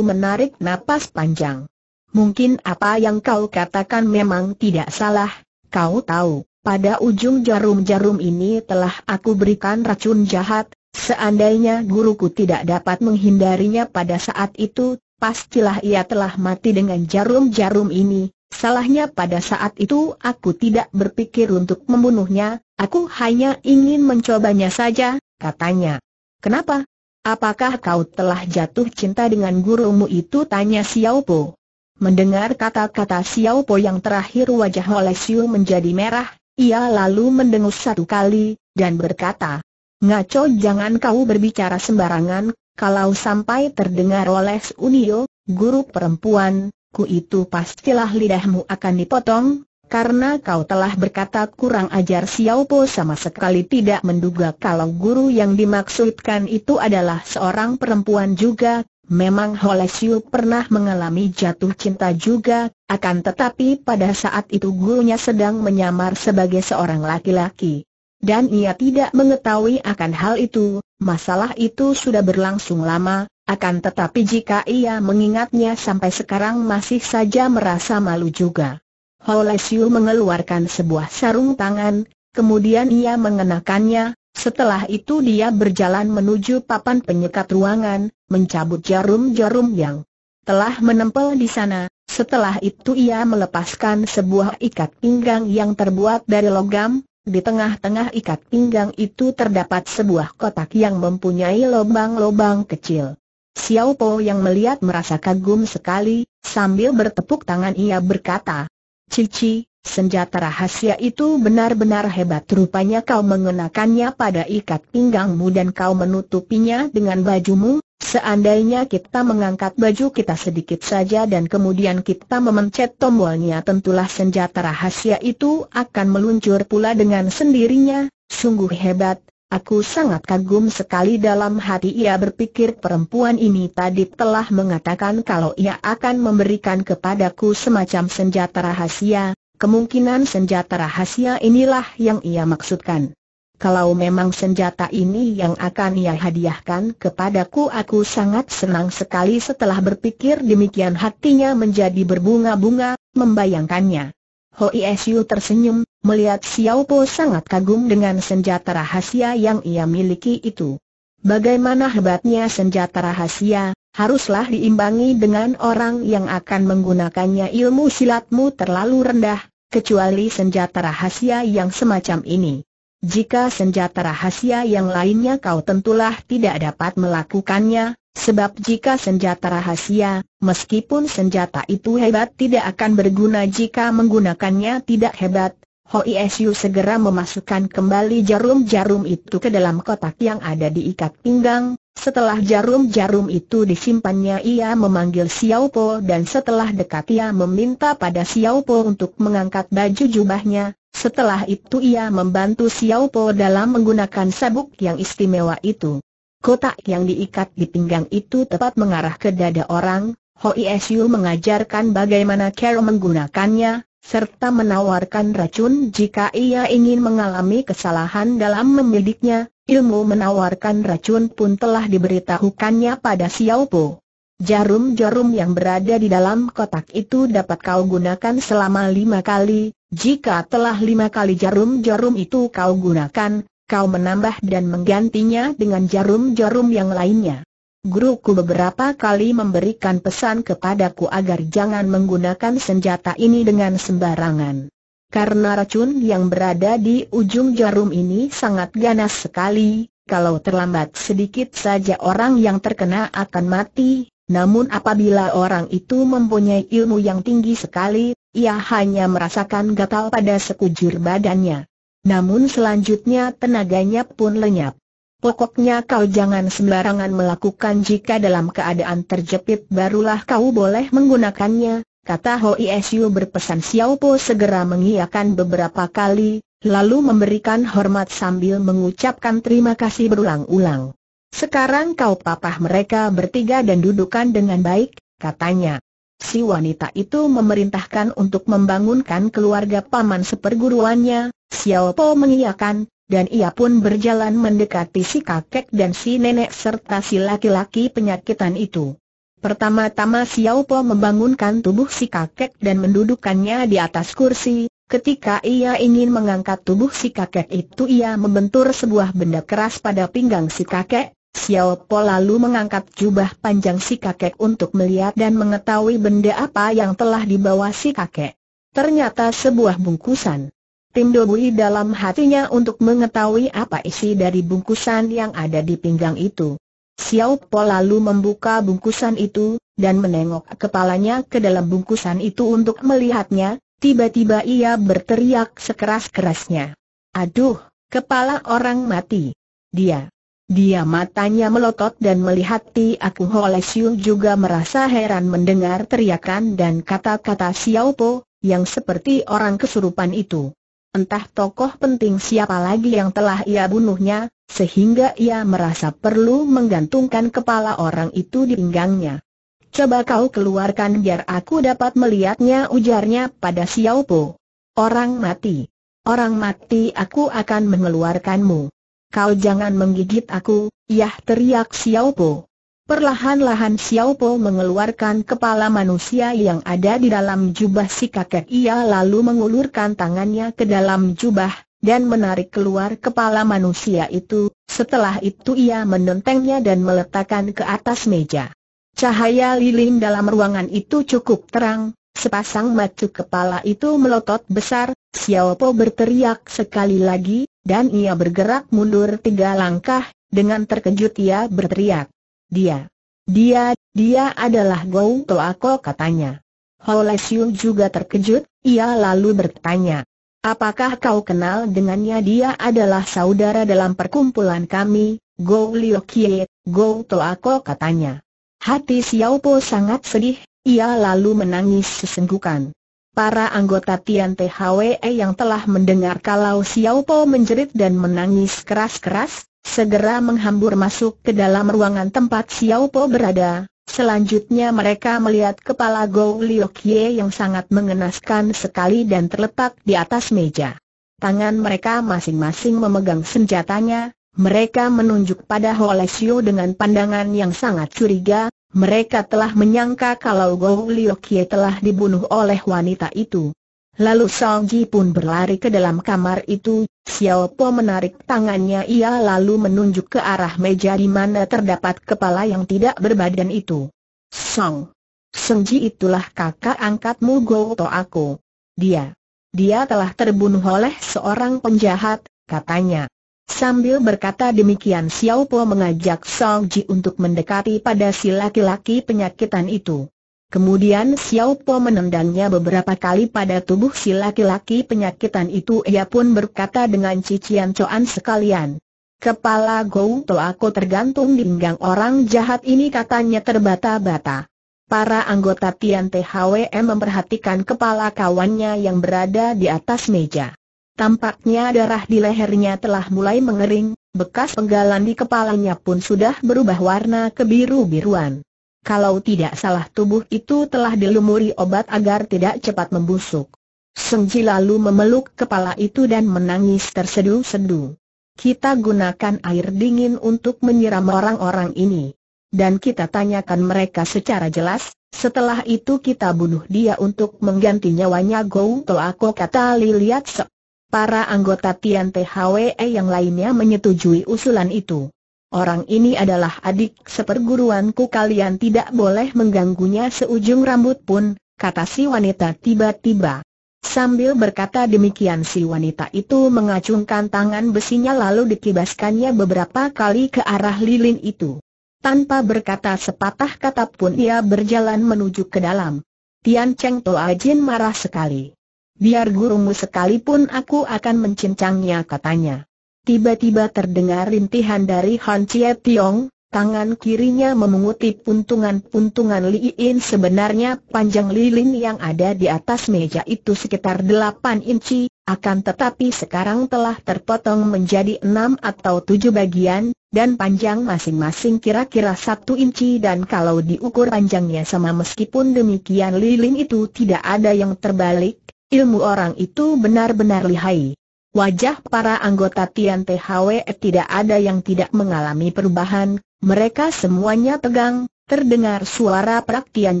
menarik napas panjang. Mungkin apa yang kau katakan memang tidak salah, kau tahu, pada ujung jarum-jarum ini telah aku berikan racun jahat, Seandainya guruku tidak dapat menghindarinya pada saat itu, pastilah ia telah mati dengan jarum-jarum ini, Salahnya pada saat itu aku tidak berpikir untuk membunuhnya, aku hanya ingin mencobanya saja, katanya. Kenapa? Apakah kau telah jatuh cinta dengan gurumu itu? Tanya Xiao Po. Mendengar kata-kata Xiao Po yang terakhir wajah oleh menjadi merah, ia lalu mendengus satu kali, dan berkata, Ngaco jangan kau berbicara sembarangan, kalau sampai terdengar oleh Unio, guru perempuan, ku itu pastilah lidahmu akan dipotong, karena kau telah berkata kurang ajar Xiao Po sama sekali tidak menduga kalau guru yang dimaksudkan itu adalah seorang perempuan juga, memang Holesiu pernah mengalami jatuh cinta juga, akan tetapi pada saat itu gurunya sedang menyamar sebagai seorang laki-laki. Dan ia tidak mengetahui akan hal itu, masalah itu sudah berlangsung lama, akan tetapi jika ia mengingatnya sampai sekarang masih saja merasa malu juga. Holesiu mengeluarkan sebuah sarung tangan, kemudian ia mengenakannya, setelah itu dia berjalan menuju papan penyekat ruangan, mencabut jarum-jarum yang telah menempel di sana, setelah itu ia melepaskan sebuah ikat pinggang yang terbuat dari logam, di tengah-tengah ikat pinggang itu terdapat sebuah kotak yang mempunyai lubang-lubang kecil. Xiao Po yang melihat merasa kagum sekali, sambil bertepuk tangan ia berkata, Cici, senjata rahasia itu benar-benar hebat rupanya kau mengenakannya pada ikat pinggangmu dan kau menutupinya dengan bajumu, seandainya kita mengangkat baju kita sedikit saja dan kemudian kita memencet tombolnya tentulah senjata rahasia itu akan meluncur pula dengan sendirinya, sungguh hebat, Aku sangat kagum sekali dalam hati ia berpikir perempuan ini tadi telah mengatakan kalau ia akan memberikan kepadaku semacam senjata rahasia, kemungkinan senjata rahasia inilah yang ia maksudkan. Kalau memang senjata ini yang akan ia hadiahkan kepadaku aku sangat senang sekali setelah berpikir demikian hatinya menjadi berbunga-bunga, membayangkannya. Hoi Su tersenyum, Melihat Xiao Po sangat kagum dengan senjata rahasia yang ia miliki itu. Bagaimana hebatnya senjata rahasia, haruslah diimbangi dengan orang yang akan menggunakannya ilmu silatmu terlalu rendah, kecuali senjata rahasia yang semacam ini. Jika senjata rahasia yang lainnya kau tentulah tidak dapat melakukannya, sebab jika senjata rahasia, meskipun senjata itu hebat tidak akan berguna jika menggunakannya tidak hebat, Hoisu segera memasukkan kembali jarum-jarum itu ke dalam kotak yang ada diikat pinggang. Setelah jarum-jarum itu disimpannya ia memanggil Xiao Po dan setelah dekat ia meminta pada Xiao Po untuk mengangkat baju jubahnya. Setelah itu ia membantu Xiao Po dalam menggunakan sabuk yang istimewa itu. Kotak yang diikat di pinggang itu tepat mengarah ke dada orang. Hoisu mengajarkan bagaimana cara menggunakannya, serta menawarkan racun jika ia ingin mengalami kesalahan dalam memidiknya, ilmu menawarkan racun pun telah diberitahukannya pada Xiao Po. Jarum-jarum yang berada di dalam kotak itu dapat kau gunakan selama lima kali, jika telah lima kali jarum-jarum itu kau gunakan, kau menambah dan menggantinya dengan jarum-jarum yang lainnya. Guruku beberapa kali memberikan pesan kepadaku agar jangan menggunakan senjata ini dengan sembarangan. Karena racun yang berada di ujung jarum ini sangat ganas sekali, kalau terlambat sedikit saja orang yang terkena akan mati, namun apabila orang itu mempunyai ilmu yang tinggi sekali, ia hanya merasakan gatal pada sekujur badannya. Namun selanjutnya tenaganya pun lenyap. Pokoknya kau jangan sembarangan melakukan jika dalam keadaan terjepit barulah kau boleh menggunakannya, kata Hoi Isu berpesan Xiao Po segera mengiyakan beberapa kali, lalu memberikan hormat sambil mengucapkan terima kasih berulang-ulang. Sekarang kau papah mereka bertiga dan dudukan dengan baik, katanya. Si wanita itu memerintahkan untuk membangunkan keluarga paman seperguruannya, Xiao Po mengiyakan, dan ia pun berjalan mendekati si kakek dan si nenek serta si laki-laki penyakitan itu. Pertama-tama Xiao Po membangunkan tubuh si kakek dan mendudukannya di atas kursi, ketika ia ingin mengangkat tubuh si kakek itu ia membentur sebuah benda keras pada pinggang si kakek, Xiao Po lalu mengangkat jubah panjang si kakek untuk melihat dan mengetahui benda apa yang telah dibawa si kakek. Ternyata sebuah bungkusan. Tim Dobui dalam hatinya untuk mengetahui apa isi dari bungkusan yang ada di pinggang itu. Xiao Po lalu membuka bungkusan itu, dan menengok kepalanya ke dalam bungkusan itu untuk melihatnya, tiba-tiba ia berteriak sekeras-kerasnya. Aduh, kepala orang mati. Dia. Dia matanya melotot dan melihat Ti Aku Holesiu juga merasa heran mendengar teriakan dan kata-kata Xiao Po, yang seperti orang kesurupan itu entah tokoh penting siapa lagi yang telah ia bunuhnya, sehingga ia merasa perlu menggantungkan kepala orang itu di pinggangnya. Coba kau keluarkan biar aku dapat melihatnya ujarnya pada Xiao Po. Orang mati. Orang mati aku akan mengeluarkanmu. Kau jangan menggigit aku, yah teriak Xiao Po. Perlahan-lahan Xiao Po mengeluarkan kepala manusia yang ada di dalam jubah si kakek ia lalu mengulurkan tangannya ke dalam jubah, dan menarik keluar kepala manusia itu, setelah itu ia menentengnya dan meletakkan ke atas meja. Cahaya lilin dalam ruangan itu cukup terang, sepasang mata kepala itu melotot besar, Xiao Po berteriak sekali lagi, dan ia bergerak mundur tiga langkah, dengan terkejut ia berteriak. Dia. Dia, dia adalah Gou Toako katanya. Ho juga terkejut, ia lalu bertanya. Apakah kau kenal dengannya dia adalah saudara dalam perkumpulan kami, Gou Liu Kie, Toa Toako katanya. Hati Xiao Po sangat sedih, ia lalu menangis sesenggukan. Para anggota Tian THWE yang telah mendengar kalau Xiao Po menjerit dan menangis keras-keras, segera menghambur masuk ke dalam ruangan tempat Xiao Po berada. Selanjutnya mereka melihat kepala Gou Liu Kie yang sangat mengenaskan sekali dan terletak di atas meja. Tangan mereka masing-masing memegang senjatanya, mereka menunjuk pada Ho Holesio dengan pandangan yang sangat curiga, mereka telah menyangka kalau Gou Liu Kie telah dibunuh oleh wanita itu. Lalu Song Ji pun berlari ke dalam kamar itu, Xiao Po menarik tangannya ia lalu menunjuk ke arah meja di mana terdapat kepala yang tidak berbadan itu. Song. Ji itulah kakak angkatmu go to aku. Dia. Dia telah terbunuh oleh seorang penjahat, katanya. Sambil berkata demikian Xiao Po mengajak Song Ji untuk mendekati pada si laki-laki penyakitan itu. Kemudian Xiao Po menendangnya beberapa kali pada tubuh si laki-laki penyakitan itu ia pun berkata dengan cician coan sekalian. Kepala Gou To aku tergantung di pinggang orang jahat ini katanya terbata-bata. Para anggota Tian THWM memperhatikan kepala kawannya yang berada di atas meja. Tampaknya darah di lehernya telah mulai mengering, bekas penggalan di kepalanya pun sudah berubah warna kebiru-biruan. Kalau tidak salah tubuh itu telah dilumuri obat agar tidak cepat membusuk. Sengji lalu memeluk kepala itu dan menangis tersedu-sedu. Kita gunakan air dingin untuk menyiram orang-orang ini. Dan kita tanyakan mereka secara jelas, setelah itu kita bunuh dia untuk mengganti nyawanya Gou Toako kata Liliat Para anggota Tian THWE yang lainnya menyetujui usulan itu. Orang ini adalah adik seperguruanku kalian tidak boleh mengganggunya seujung rambut pun, kata si wanita tiba-tiba. Sambil berkata demikian si wanita itu mengacungkan tangan besinya lalu dikibaskannya beberapa kali ke arah lilin itu. Tanpa berkata sepatah kata pun ia berjalan menuju ke dalam. Tian Cheng Toa Jin marah sekali. Biar gurumu sekalipun aku akan mencincangnya katanya. Tiba-tiba terdengar rintihan dari Han Chie Tiong, tangan kirinya memunguti puntungan-puntungan lilin sebenarnya panjang lilin yang ada di atas meja itu sekitar 8 inci, akan tetapi sekarang telah terpotong menjadi 6 atau 7 bagian, dan panjang masing-masing kira-kira 1 inci dan kalau diukur panjangnya sama meskipun demikian lilin itu tidak ada yang terbalik, ilmu orang itu benar-benar lihai. Wajah para anggota Tian THW tidak ada yang tidak mengalami perubahan, mereka semuanya tegang, terdengar suara praktian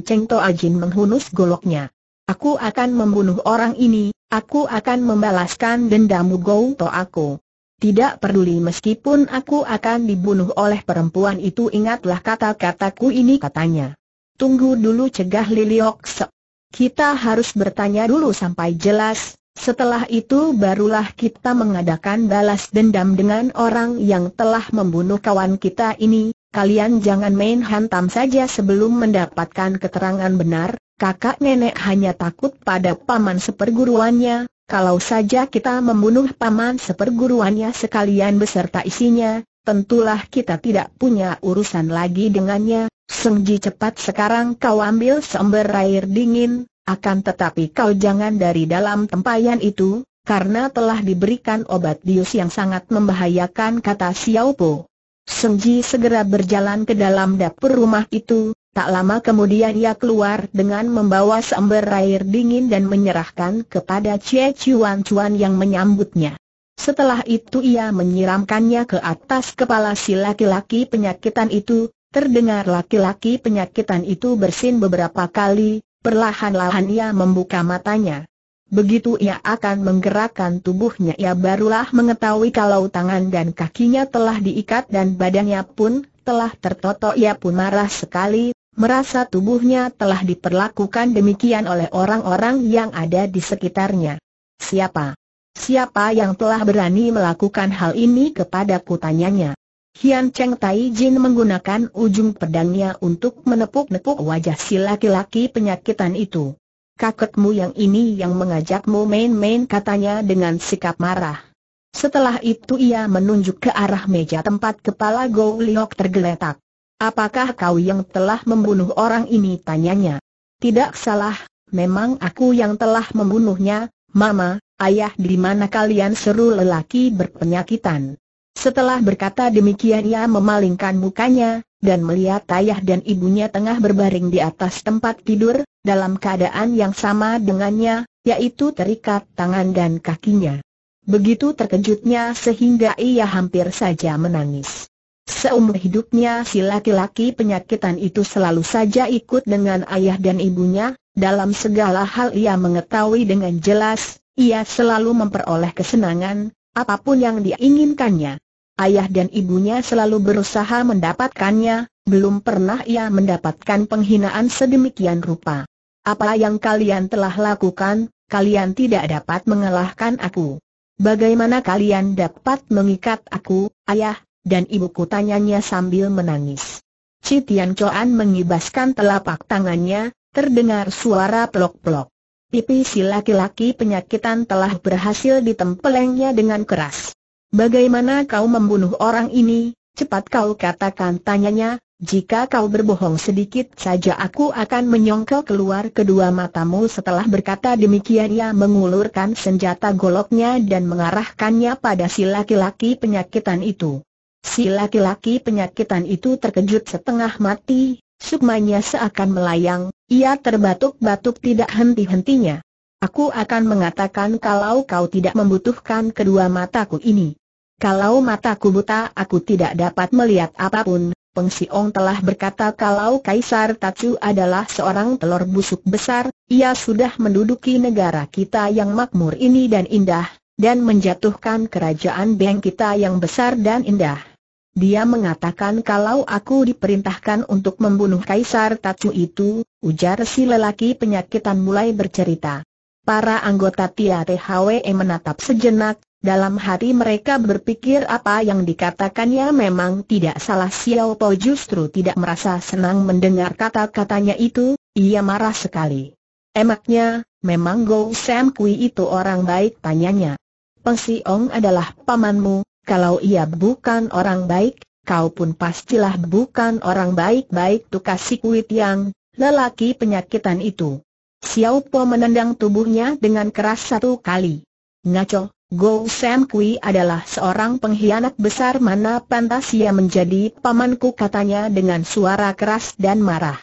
Tian Cheng Toa Jin menghunus goloknya. Aku akan membunuh orang ini, aku akan membalaskan dendamu Gou To aku. Tidak peduli meskipun aku akan dibunuh oleh perempuan itu ingatlah kata-kataku ini katanya. Tunggu dulu cegah Liliok Se. Kita harus bertanya dulu sampai jelas, setelah itu barulah kita mengadakan balas dendam dengan orang yang telah membunuh kawan kita ini. Kalian jangan main hantam saja sebelum mendapatkan keterangan benar. Kakak nenek hanya takut pada paman seperguruannya. Kalau saja kita membunuh paman seperguruannya sekalian beserta isinya, tentulah kita tidak punya urusan lagi dengannya. Sengji cepat sekarang kau ambil sumber air dingin, akan tetapi kau jangan dari dalam tempayan itu, karena telah diberikan obat bius yang sangat membahayakan kata Xiao Po. Ji segera berjalan ke dalam dapur rumah itu, tak lama kemudian ia keluar dengan membawa seember air dingin dan menyerahkan kepada Cie Chuan Chuan yang menyambutnya. Setelah itu ia menyiramkannya ke atas kepala si laki-laki penyakitan itu, terdengar laki-laki penyakitan itu bersin beberapa kali, Perlahan-lahan ia membuka matanya. Begitu ia akan menggerakkan tubuhnya ia barulah mengetahui kalau tangan dan kakinya telah diikat dan badannya pun telah tertotok ia pun marah sekali, merasa tubuhnya telah diperlakukan demikian oleh orang-orang yang ada di sekitarnya. Siapa? Siapa yang telah berani melakukan hal ini kepada kutanyanya? Hian Cheng Tai Jin menggunakan ujung pedangnya untuk menepuk-nepuk wajah si laki-laki penyakitan itu. Kakekmu yang ini yang mengajakmu main-main katanya dengan sikap marah. Setelah itu ia menunjuk ke arah meja tempat kepala Go Liok tergeletak. Apakah kau yang telah membunuh orang ini tanyanya? Tidak salah, memang aku yang telah membunuhnya, Mama, Ayah di mana kalian seru lelaki berpenyakitan. Setelah berkata demikian ia memalingkan mukanya, dan melihat ayah dan ibunya tengah berbaring di atas tempat tidur, dalam keadaan yang sama dengannya, yaitu terikat tangan dan kakinya. Begitu terkejutnya sehingga ia hampir saja menangis. Seumur hidupnya si laki-laki penyakitan itu selalu saja ikut dengan ayah dan ibunya, dalam segala hal ia mengetahui dengan jelas, ia selalu memperoleh kesenangan, apapun yang diinginkannya. Ayah dan ibunya selalu berusaha mendapatkannya, belum pernah ia mendapatkan penghinaan sedemikian rupa. Apa yang kalian telah lakukan, kalian tidak dapat mengalahkan aku. Bagaimana kalian dapat mengikat aku, ayah, dan ibuku tanyanya sambil menangis. Citian Coan mengibaskan telapak tangannya, terdengar suara plok-plok. Pipi si laki-laki penyakitan telah berhasil ditempelengnya dengan keras. Bagaimana kau membunuh orang ini? Cepat kau katakan tanyanya, jika kau berbohong sedikit saja aku akan menyongkel keluar kedua matamu setelah berkata demikian ia mengulurkan senjata goloknya dan mengarahkannya pada si laki-laki penyakitan itu. Si laki-laki penyakitan itu terkejut setengah mati, sukmanya seakan melayang, ia terbatuk-batuk tidak henti-hentinya. Aku akan mengatakan kalau kau tidak membutuhkan kedua mataku ini. Kalau mataku buta aku tidak dapat melihat apapun, Peng Siong telah berkata kalau Kaisar Tatsu adalah seorang telur busuk besar, ia sudah menduduki negara kita yang makmur ini dan indah, dan menjatuhkan kerajaan Beng kita yang besar dan indah. Dia mengatakan kalau aku diperintahkan untuk membunuh Kaisar Tatsu itu, ujar si lelaki penyakitan mulai bercerita. Para anggota Tia THWE menatap sejenak, dalam hati mereka berpikir apa yang dikatakannya memang tidak salah Xiao Po justru tidak merasa senang mendengar kata-katanya itu, ia marah sekali. Emaknya, memang Go Sam Kui itu orang baik tanyanya. Peng Ong adalah pamanmu, kalau ia bukan orang baik, kau pun pastilah bukan orang baik-baik tukas si kuit yang, lelaki penyakitan itu. Xiao Po menendang tubuhnya dengan keras satu kali. Ngaco, Go Sam Kui adalah seorang pengkhianat besar mana pantas ia menjadi pamanku katanya dengan suara keras dan marah.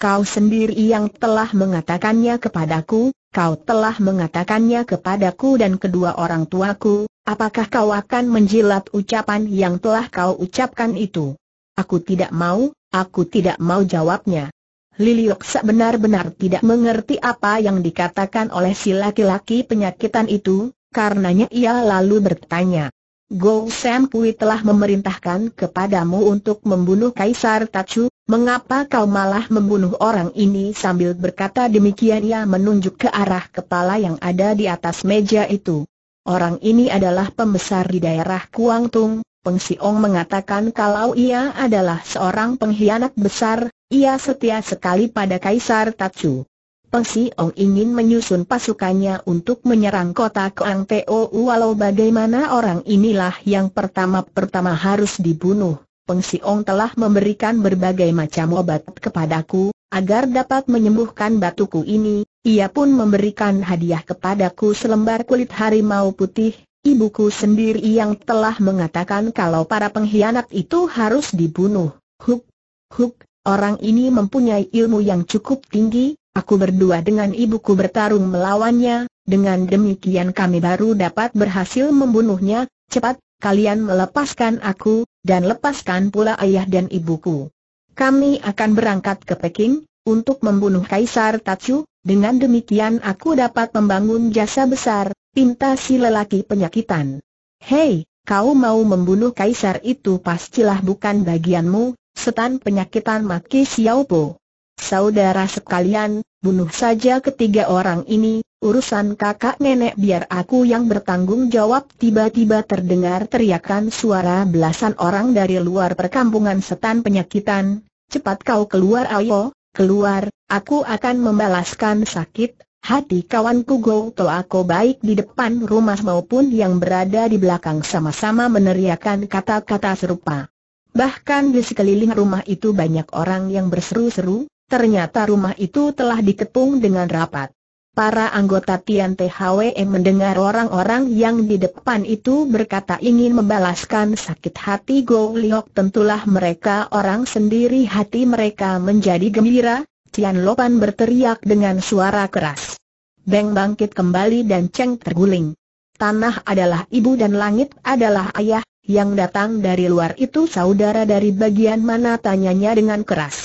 Kau sendiri yang telah mengatakannya kepadaku, kau telah mengatakannya kepadaku dan kedua orang tuaku, apakah kau akan menjilat ucapan yang telah kau ucapkan itu? Aku tidak mau, aku tidak mau jawabnya. Lilioksa benar-benar tidak mengerti apa yang dikatakan oleh si laki-laki penyakitan itu, Karenanya ia lalu bertanya, Go Sam Pui telah memerintahkan kepadamu untuk membunuh Kaisar Tachu, mengapa kau malah membunuh orang ini sambil berkata demikian ia menunjuk ke arah kepala yang ada di atas meja itu. Orang ini adalah pembesar di daerah Kuangtung, Peng Siong mengatakan kalau ia adalah seorang pengkhianat besar, ia setia sekali pada Kaisar Tachu. Peng Ong ingin menyusun pasukannya untuk menyerang kota Kuang Teo walau bagaimana orang inilah yang pertama-pertama harus dibunuh. Peng Ong telah memberikan berbagai macam obat kepadaku, agar dapat menyembuhkan batuku ini, ia pun memberikan hadiah kepadaku selembar kulit harimau putih, ibuku sendiri yang telah mengatakan kalau para pengkhianat itu harus dibunuh. Huk, huk, orang ini mempunyai ilmu yang cukup tinggi, Aku berdua dengan ibuku bertarung melawannya, dengan demikian kami baru dapat berhasil membunuhnya, cepat, kalian melepaskan aku, dan lepaskan pula ayah dan ibuku. Kami akan berangkat ke Peking, untuk membunuh Kaisar Tatsu, dengan demikian aku dapat membangun jasa besar, pinta si lelaki penyakitan. Hei, kau mau membunuh Kaisar itu pastilah bukan bagianmu, setan penyakitan maki Xiaopo. Saudara sekalian, bunuh saja ketiga orang ini, urusan kakak nenek biar aku yang bertanggung jawab Tiba-tiba terdengar teriakan suara belasan orang dari luar perkampungan setan penyakitan Cepat kau keluar ayo, keluar, aku akan membalaskan sakit Hati kawanku Goto aku baik di depan rumah maupun yang berada di belakang sama-sama meneriakan kata-kata serupa Bahkan di sekeliling rumah itu banyak orang yang berseru-seru, ternyata rumah itu telah dikepung dengan rapat. Para anggota Tian THWE mendengar orang-orang yang di depan itu berkata ingin membalaskan sakit hati Go Liok tentulah mereka orang sendiri hati mereka menjadi gembira, Tian Lopan berteriak dengan suara keras. Beng bangkit kembali dan Cheng terguling. Tanah adalah ibu dan langit adalah ayah, yang datang dari luar itu saudara dari bagian mana tanyanya dengan keras.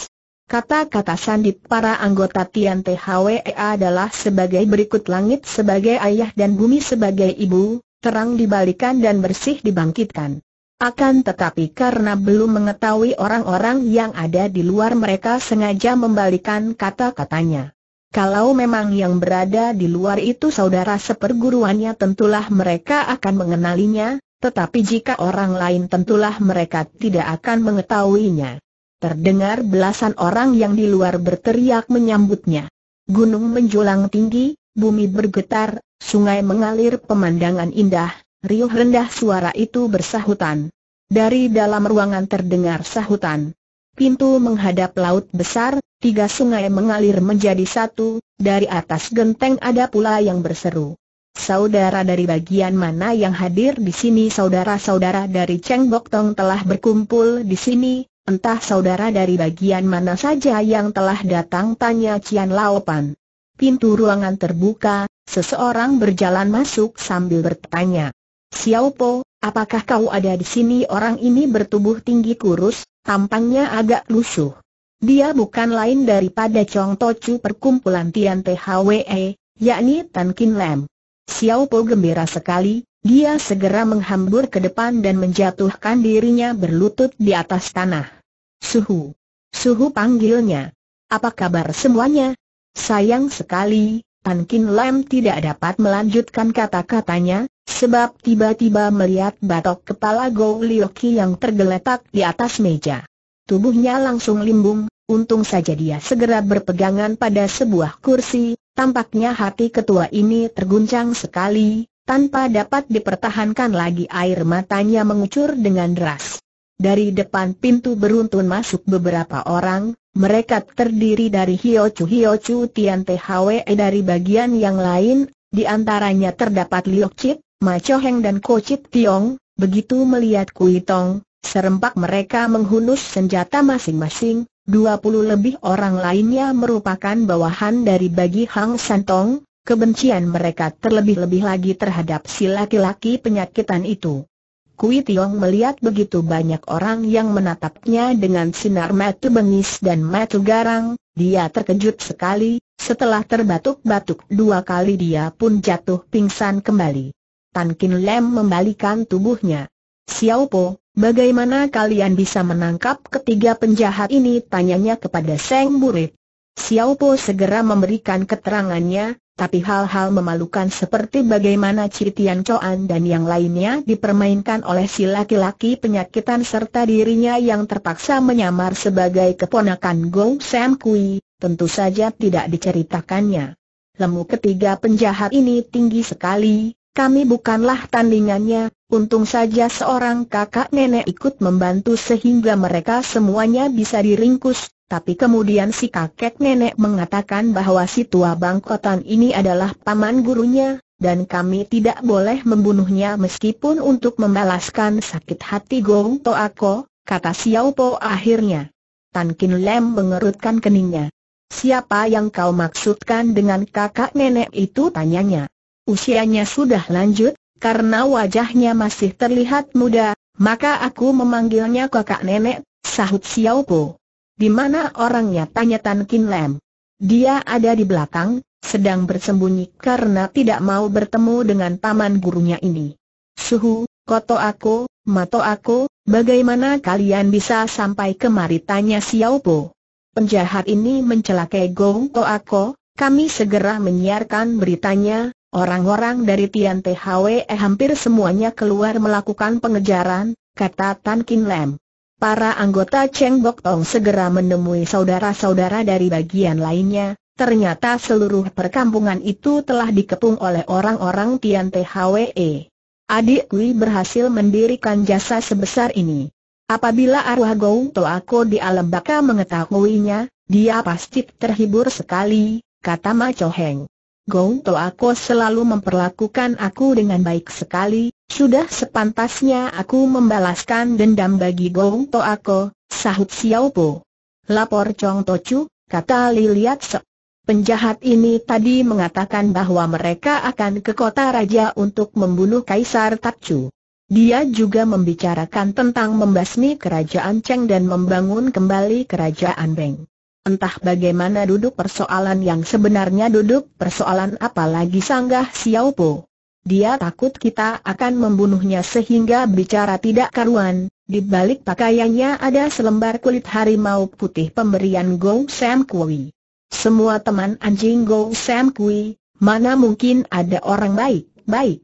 Kata-kata sandi para anggota Tian THWE adalah sebagai berikut langit sebagai ayah dan bumi sebagai ibu, terang dibalikan dan bersih dibangkitkan. Akan tetapi karena belum mengetahui orang-orang yang ada di luar mereka sengaja membalikan kata-katanya. Kalau memang yang berada di luar itu saudara seperguruannya tentulah mereka akan mengenalinya, tetapi jika orang lain tentulah mereka tidak akan mengetahuinya terdengar belasan orang yang di luar berteriak menyambutnya. Gunung menjulang tinggi, bumi bergetar, sungai mengalir pemandangan indah, riuh rendah suara itu bersahutan. Dari dalam ruangan terdengar sahutan. Pintu menghadap laut besar, tiga sungai mengalir menjadi satu, dari atas genteng ada pula yang berseru. Saudara dari bagian mana yang hadir di sini saudara-saudara dari Cheng Bok Tong telah berkumpul di sini, Entah saudara dari bagian mana saja yang telah datang tanya Cian Laopan. Pintu ruangan terbuka, seseorang berjalan masuk sambil bertanya. Xiaopo, apakah kau ada di sini orang ini bertubuh tinggi kurus, tampangnya agak lusuh. Dia bukan lain daripada Chong Tochu perkumpulan Tian THWE, yakni Tan Kin Lam. Xiaopo gembira sekali, dia segera menghambur ke depan dan menjatuhkan dirinya berlutut di atas tanah. Suhu. Suhu panggilnya. Apa kabar semuanya? Sayang sekali, Tan Kin Lam tidak dapat melanjutkan kata-katanya, sebab tiba-tiba melihat batok kepala Go Lioki yang tergeletak di atas meja. Tubuhnya langsung limbung, untung saja dia segera berpegangan pada sebuah kursi, tampaknya hati ketua ini terguncang sekali, tanpa dapat dipertahankan lagi air matanya mengucur dengan deras. Dari depan pintu beruntun masuk beberapa orang, mereka terdiri dari Hio Hiochu Tian THWE e dari bagian yang lain, di antaranya terdapat Liok Chit, Ma Heng dan Ko Chit Tiong, begitu melihat Kui Tong, serempak mereka menghunus senjata masing-masing, 20 lebih orang lainnya merupakan bawahan dari bagi Hang Santong, kebencian mereka terlebih-lebih lagi terhadap si laki-laki penyakitan itu. Kui Tiong melihat begitu banyak orang yang menatapnya dengan sinar mata bengis dan mata garang, dia terkejut sekali, setelah terbatuk-batuk dua kali dia pun jatuh pingsan kembali. Tan Kin Lem membalikan tubuhnya. Xiao Po, bagaimana kalian bisa menangkap ketiga penjahat ini? Tanyanya kepada Seng Burit. Xiao Po segera memberikan keterangannya, tapi hal-hal memalukan seperti bagaimana Citian Coan dan yang lainnya dipermainkan oleh si laki-laki penyakitan serta dirinya yang terpaksa menyamar sebagai keponakan Go Sam Kui, tentu saja tidak diceritakannya. Lemu ketiga penjahat ini tinggi sekali, kami bukanlah tandingannya, untung saja seorang kakak nenek ikut membantu sehingga mereka semuanya bisa diringkus, tapi kemudian si kakek nenek mengatakan bahwa si tua bangkotan ini adalah paman gurunya, dan kami tidak boleh membunuhnya meskipun untuk membalaskan sakit hati Gong To Ako, kata Xiao Po akhirnya. Tan Kin Lem mengerutkan keningnya. Siapa yang kau maksudkan dengan kakak nenek itu tanyanya. Usianya sudah lanjut, karena wajahnya masih terlihat muda, maka aku memanggilnya kakak nenek, sahut Xiao Po. Di mana orangnya tanya Tan Kin Lam. Dia ada di belakang, sedang bersembunyi karena tidak mau bertemu dengan paman gurunya ini. Suhu, koto aku, mato aku, bagaimana kalian bisa sampai kemari tanya Xiao Po. Penjahat ini mencelakai Gong To Ako, kami segera menyiarkan beritanya, Orang-orang dari Tian THWE eh, hampir semuanya keluar melakukan pengejaran, kata Tan Kin Lam. Para anggota Cheng Bok Tong segera menemui saudara-saudara dari bagian lainnya, ternyata seluruh perkampungan itu telah dikepung oleh orang-orang Tian THWE. Adik Kui berhasil mendirikan jasa sebesar ini. Apabila arwah Gou Toako di alam baka mengetahuinya, dia pasti terhibur sekali, kata Ma Cho Heng. Gong Toako selalu memperlakukan aku dengan baik sekali, sudah sepantasnya aku membalaskan dendam bagi Gong Toako, sahut Xiao Po. Lapor Chong Tochu, kata Liliat Sek. Penjahat ini tadi mengatakan bahwa mereka akan ke kota raja untuk membunuh Kaisar Takchu. Dia juga membicarakan tentang membasmi kerajaan Cheng dan membangun kembali kerajaan Beng. Entah bagaimana duduk persoalan yang sebenarnya duduk persoalan apalagi sanggah Xiaopo. Dia takut kita akan membunuhnya sehingga bicara tidak karuan. Di balik pakaiannya ada selembar kulit harimau putih pemberian Go Sam Kui. Semua teman anjing Go Sam Kui, mana mungkin ada orang baik-baik.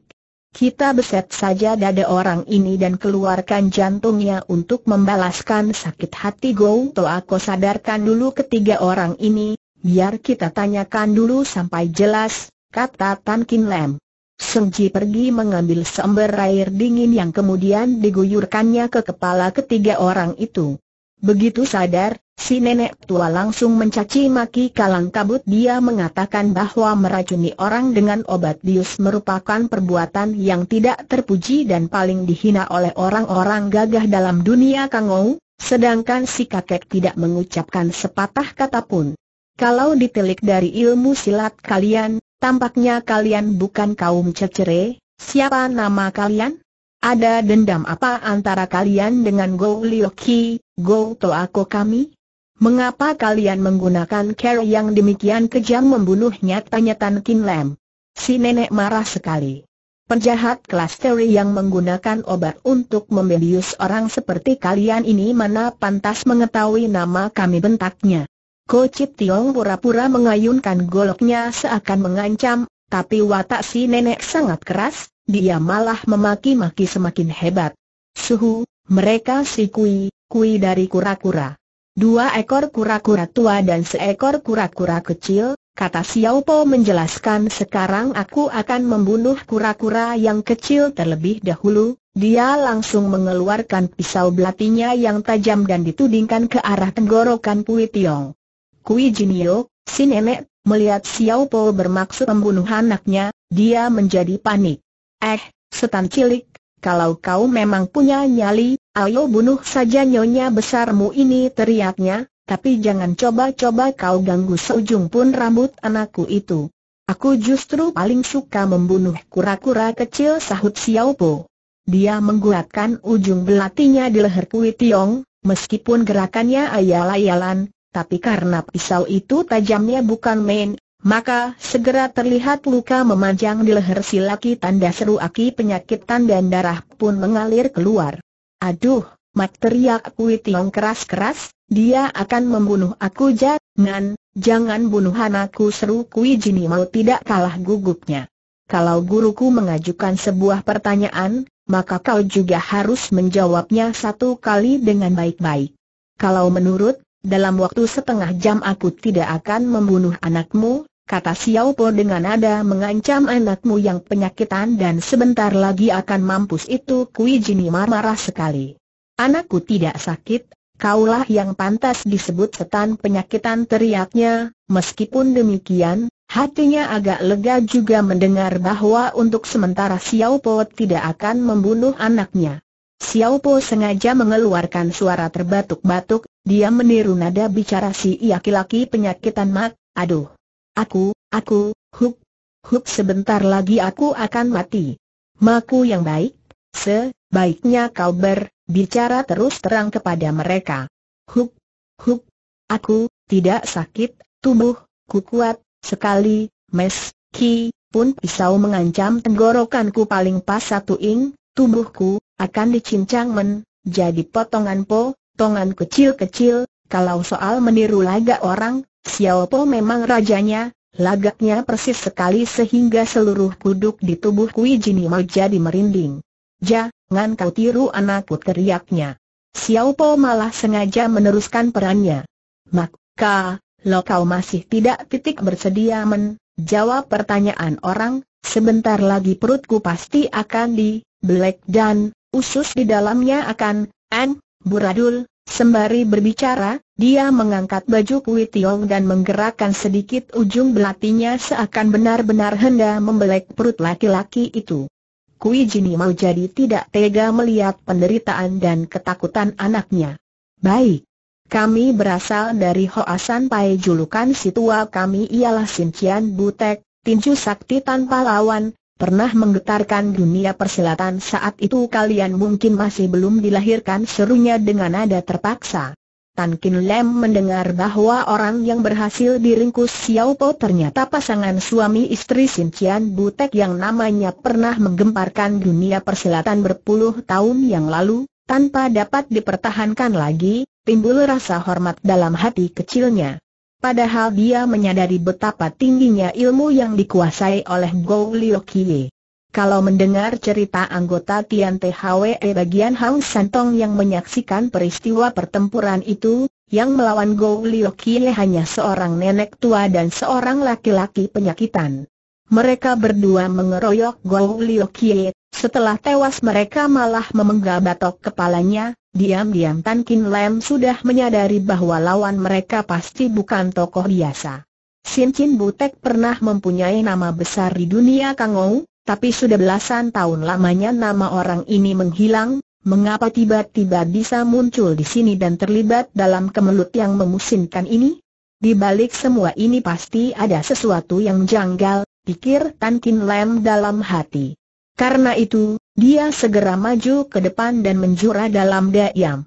Kita beset saja dada orang ini dan keluarkan jantungnya untuk membalaskan sakit hati Go To aku sadarkan dulu ketiga orang ini, biar kita tanyakan dulu sampai jelas, kata Tan Kin Lam. Seng Ji pergi mengambil seember air dingin yang kemudian diguyurkannya ke kepala ketiga orang itu. Begitu sadar, si nenek tua langsung mencaci maki kalang kabut dia mengatakan bahwa meracuni orang dengan obat bius merupakan perbuatan yang tidak terpuji dan paling dihina oleh orang-orang gagah dalam dunia kangou, sedangkan si kakek tidak mengucapkan sepatah kata pun. Kalau ditelik dari ilmu silat kalian, tampaknya kalian bukan kaum cecere, siapa nama kalian? Ada dendam apa antara kalian dengan Go Lioki, Go Toako kami? Mengapa kalian menggunakan cara yang demikian kejam membunuhnya? Tanya Tan Kin Lam. Si nenek marah sekali. Penjahat kelas teri yang menggunakan obat untuk membelius orang seperti kalian ini mana pantas mengetahui nama kami bentaknya. Ko Chit Tiong pura-pura mengayunkan goloknya seakan mengancam, tapi watak si nenek sangat keras, dia malah memaki-maki semakin hebat. Suhu, mereka si kui, kui dari kura-kura. Dua ekor kura-kura tua dan seekor kura-kura kecil, kata Xiao Po menjelaskan sekarang aku akan membunuh kura-kura yang kecil terlebih dahulu, dia langsung mengeluarkan pisau belatinya yang tajam dan ditudingkan ke arah tenggorokan Pui Tiong. Kui Jinio, si nenek Melihat Xiao Po bermaksud membunuh anaknya, dia menjadi panik. Eh, setan cilik, kalau kau memang punya nyali, ayo bunuh saja nyonya besarmu ini teriaknya, tapi jangan coba-coba kau ganggu seujung pun rambut anakku itu. Aku justru paling suka membunuh kura-kura kecil sahut Xiao Po. Dia menggunakan ujung belatinya di leher Kui Tiong, meskipun gerakannya ayal-ayalan, tapi karena pisau itu tajamnya bukan main, maka segera terlihat luka memanjang di leher si laki tanda seru aki penyakitan dan darah pun mengalir keluar. Aduh, Mat teriak Kui Tiong keras-keras, dia akan membunuh aku jangan, jangan bunuh anakku seru Kui Jini mau tidak kalah gugupnya. Kalau guruku mengajukan sebuah pertanyaan, maka kau juga harus menjawabnya satu kali dengan baik-baik. Kalau menurut dalam waktu setengah jam aku tidak akan membunuh anakmu, kata Xiao Po dengan nada mengancam anakmu yang penyakitan dan sebentar lagi akan mampus itu Kui Jini marah sekali. Anakku tidak sakit, kaulah yang pantas disebut setan penyakitan teriaknya, meskipun demikian, hatinya agak lega juga mendengar bahwa untuk sementara Xiao Po tidak akan membunuh anaknya. Xiao Po sengaja mengeluarkan suara terbatuk-batuk, dia meniru nada bicara si iaki laki penyakitan mak, aduh. Aku, aku, huk, huk sebentar lagi aku akan mati. Maku yang baik, sebaiknya kau berbicara terus terang kepada mereka. Huk, huk, aku, tidak sakit, tubuh, ku kuat, sekali, meski, pun pisau mengancam tenggorokanku paling pas satu ing, tubuhku, akan dicincang men, jadi potongan po, tongan kecil-kecil, kalau soal meniru lagak orang, Xiao Po memang rajanya, lagaknya persis sekali sehingga seluruh kuduk di tubuh Kui mau jadi merinding. Jangan kau tiru anakku teriaknya. Xiao Po malah sengaja meneruskan perannya. Maka, lo kau masih tidak titik bersedia men, jawab pertanyaan orang, sebentar lagi perutku pasti akan di, black dan, usus di dalamnya akan, an? Buradul, sembari berbicara, dia mengangkat baju Kui Tiong dan menggerakkan sedikit ujung belatinya seakan benar-benar hendak membelek perut laki-laki itu. Kui Jini mau jadi tidak tega melihat penderitaan dan ketakutan anaknya. Baik. Kami berasal dari Hoasan Pai julukan si kami ialah Sincian Butek, tinju sakti tanpa lawan, Pernah menggetarkan dunia persilatan saat itu kalian mungkin masih belum dilahirkan serunya dengan nada terpaksa. Tan Kin Lem mendengar bahwa orang yang berhasil diringkus Xiao Po ternyata pasangan suami istri Sin Cian Butek yang namanya pernah menggemparkan dunia persilatan berpuluh tahun yang lalu, tanpa dapat dipertahankan lagi, timbul rasa hormat dalam hati kecilnya. Padahal dia menyadari betapa tingginya ilmu yang dikuasai oleh Gou Liu Kie. Kalau mendengar cerita anggota Tian THWE bagian Hang Santong yang menyaksikan peristiwa pertempuran itu, yang melawan Gou Liu Kie hanya seorang nenek tua dan seorang laki-laki penyakitan mereka berdua mengeroyok Gou Liu Kie. Setelah tewas mereka malah memenggal batok kepalanya, diam-diam Tan Kin Lam sudah menyadari bahwa lawan mereka pasti bukan tokoh biasa. Sin Chin Butek pernah mempunyai nama besar di dunia Kangou, tapi sudah belasan tahun lamanya nama orang ini menghilang, mengapa tiba-tiba bisa muncul di sini dan terlibat dalam kemelut yang memusinkan ini? Di balik semua ini pasti ada sesuatu yang janggal, pikir Tan Kin Lam dalam hati. Karena itu, dia segera maju ke depan dan menjura dalam dayam.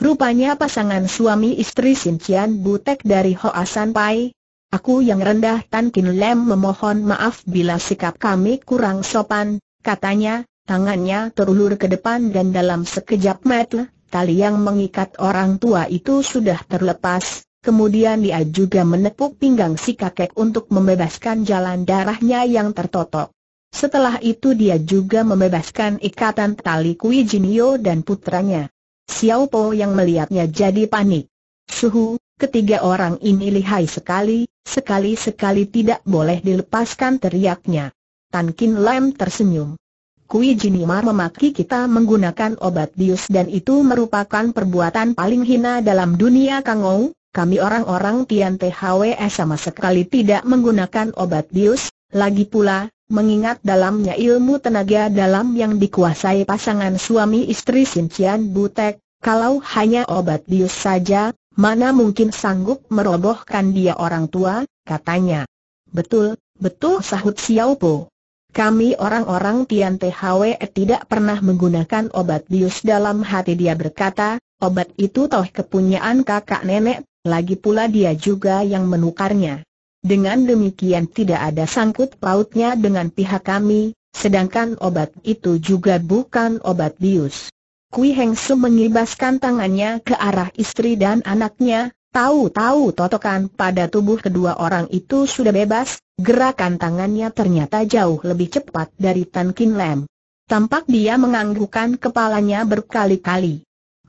Rupanya pasangan suami istri Cian Butek dari Hoa San Pai. Aku yang rendah Tan Kin Lam memohon maaf bila sikap kami kurang sopan, katanya, tangannya terulur ke depan dan dalam sekejap mata, tali yang mengikat orang tua itu sudah terlepas, Kemudian dia juga menepuk pinggang si kakek untuk membebaskan jalan darahnya yang tertotok. Setelah itu dia juga membebaskan ikatan tali Kui Jinio dan putranya. Xiao Po yang melihatnya jadi panik. Suhu, ketiga orang ini lihai sekali, sekali-sekali tidak boleh dilepaskan teriaknya. Tan Kin Lam tersenyum. Kui Jinima memaki kita menggunakan obat bius dan itu merupakan perbuatan paling hina dalam dunia Kangou, kami orang-orang Tian THW sama sekali tidak menggunakan obat bius, lagi pula, mengingat dalamnya ilmu tenaga dalam yang dikuasai pasangan suami istri Sincian Butek, kalau hanya obat bius saja, mana mungkin sanggup merobohkan dia orang tua, katanya. Betul, betul sahut Xiao Po. Kami orang-orang Tian THW tidak pernah menggunakan obat bius dalam hati dia berkata, obat itu toh kepunyaan kakak nenek lagi pula dia juga yang menukarnya. Dengan demikian tidak ada sangkut pautnya dengan pihak kami, sedangkan obat itu juga bukan obat bius. Kui Heng Su mengibaskan tangannya ke arah istri dan anaknya, tahu-tahu totokan pada tubuh kedua orang itu sudah bebas, gerakan tangannya ternyata jauh lebih cepat dari Tan Kin Lam. Tampak dia menganggukkan kepalanya berkali-kali.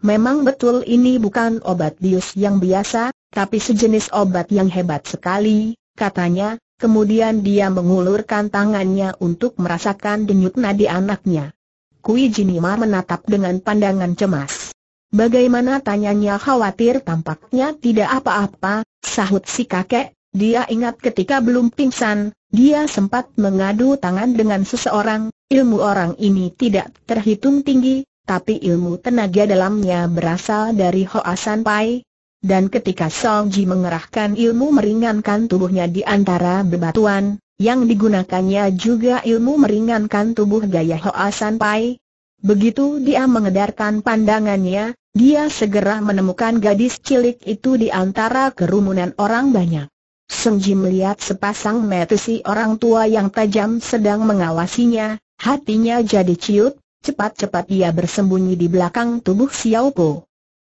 Memang betul ini bukan obat bius yang biasa, tapi sejenis obat yang hebat sekali, katanya, kemudian dia mengulurkan tangannya untuk merasakan denyut nadi anaknya. Kui Jinima menatap dengan pandangan cemas. Bagaimana tanyanya khawatir tampaknya tidak apa-apa, sahut si kakek, dia ingat ketika belum pingsan, dia sempat mengadu tangan dengan seseorang, ilmu orang ini tidak terhitung tinggi, tapi ilmu tenaga dalamnya berasal dari Hoa San Pai. Dan ketika Song Ji mengerahkan ilmu meringankan tubuhnya di antara bebatuan, yang digunakannya juga ilmu meringankan tubuh gaya Hoa San Pai. Begitu dia mengedarkan pandangannya, dia segera menemukan gadis cilik itu di antara kerumunan orang banyak. Song Ji melihat sepasang si orang tua yang tajam sedang mengawasinya, hatinya jadi ciut, Cepat-cepat ia bersembunyi di belakang tubuh Xiao Po.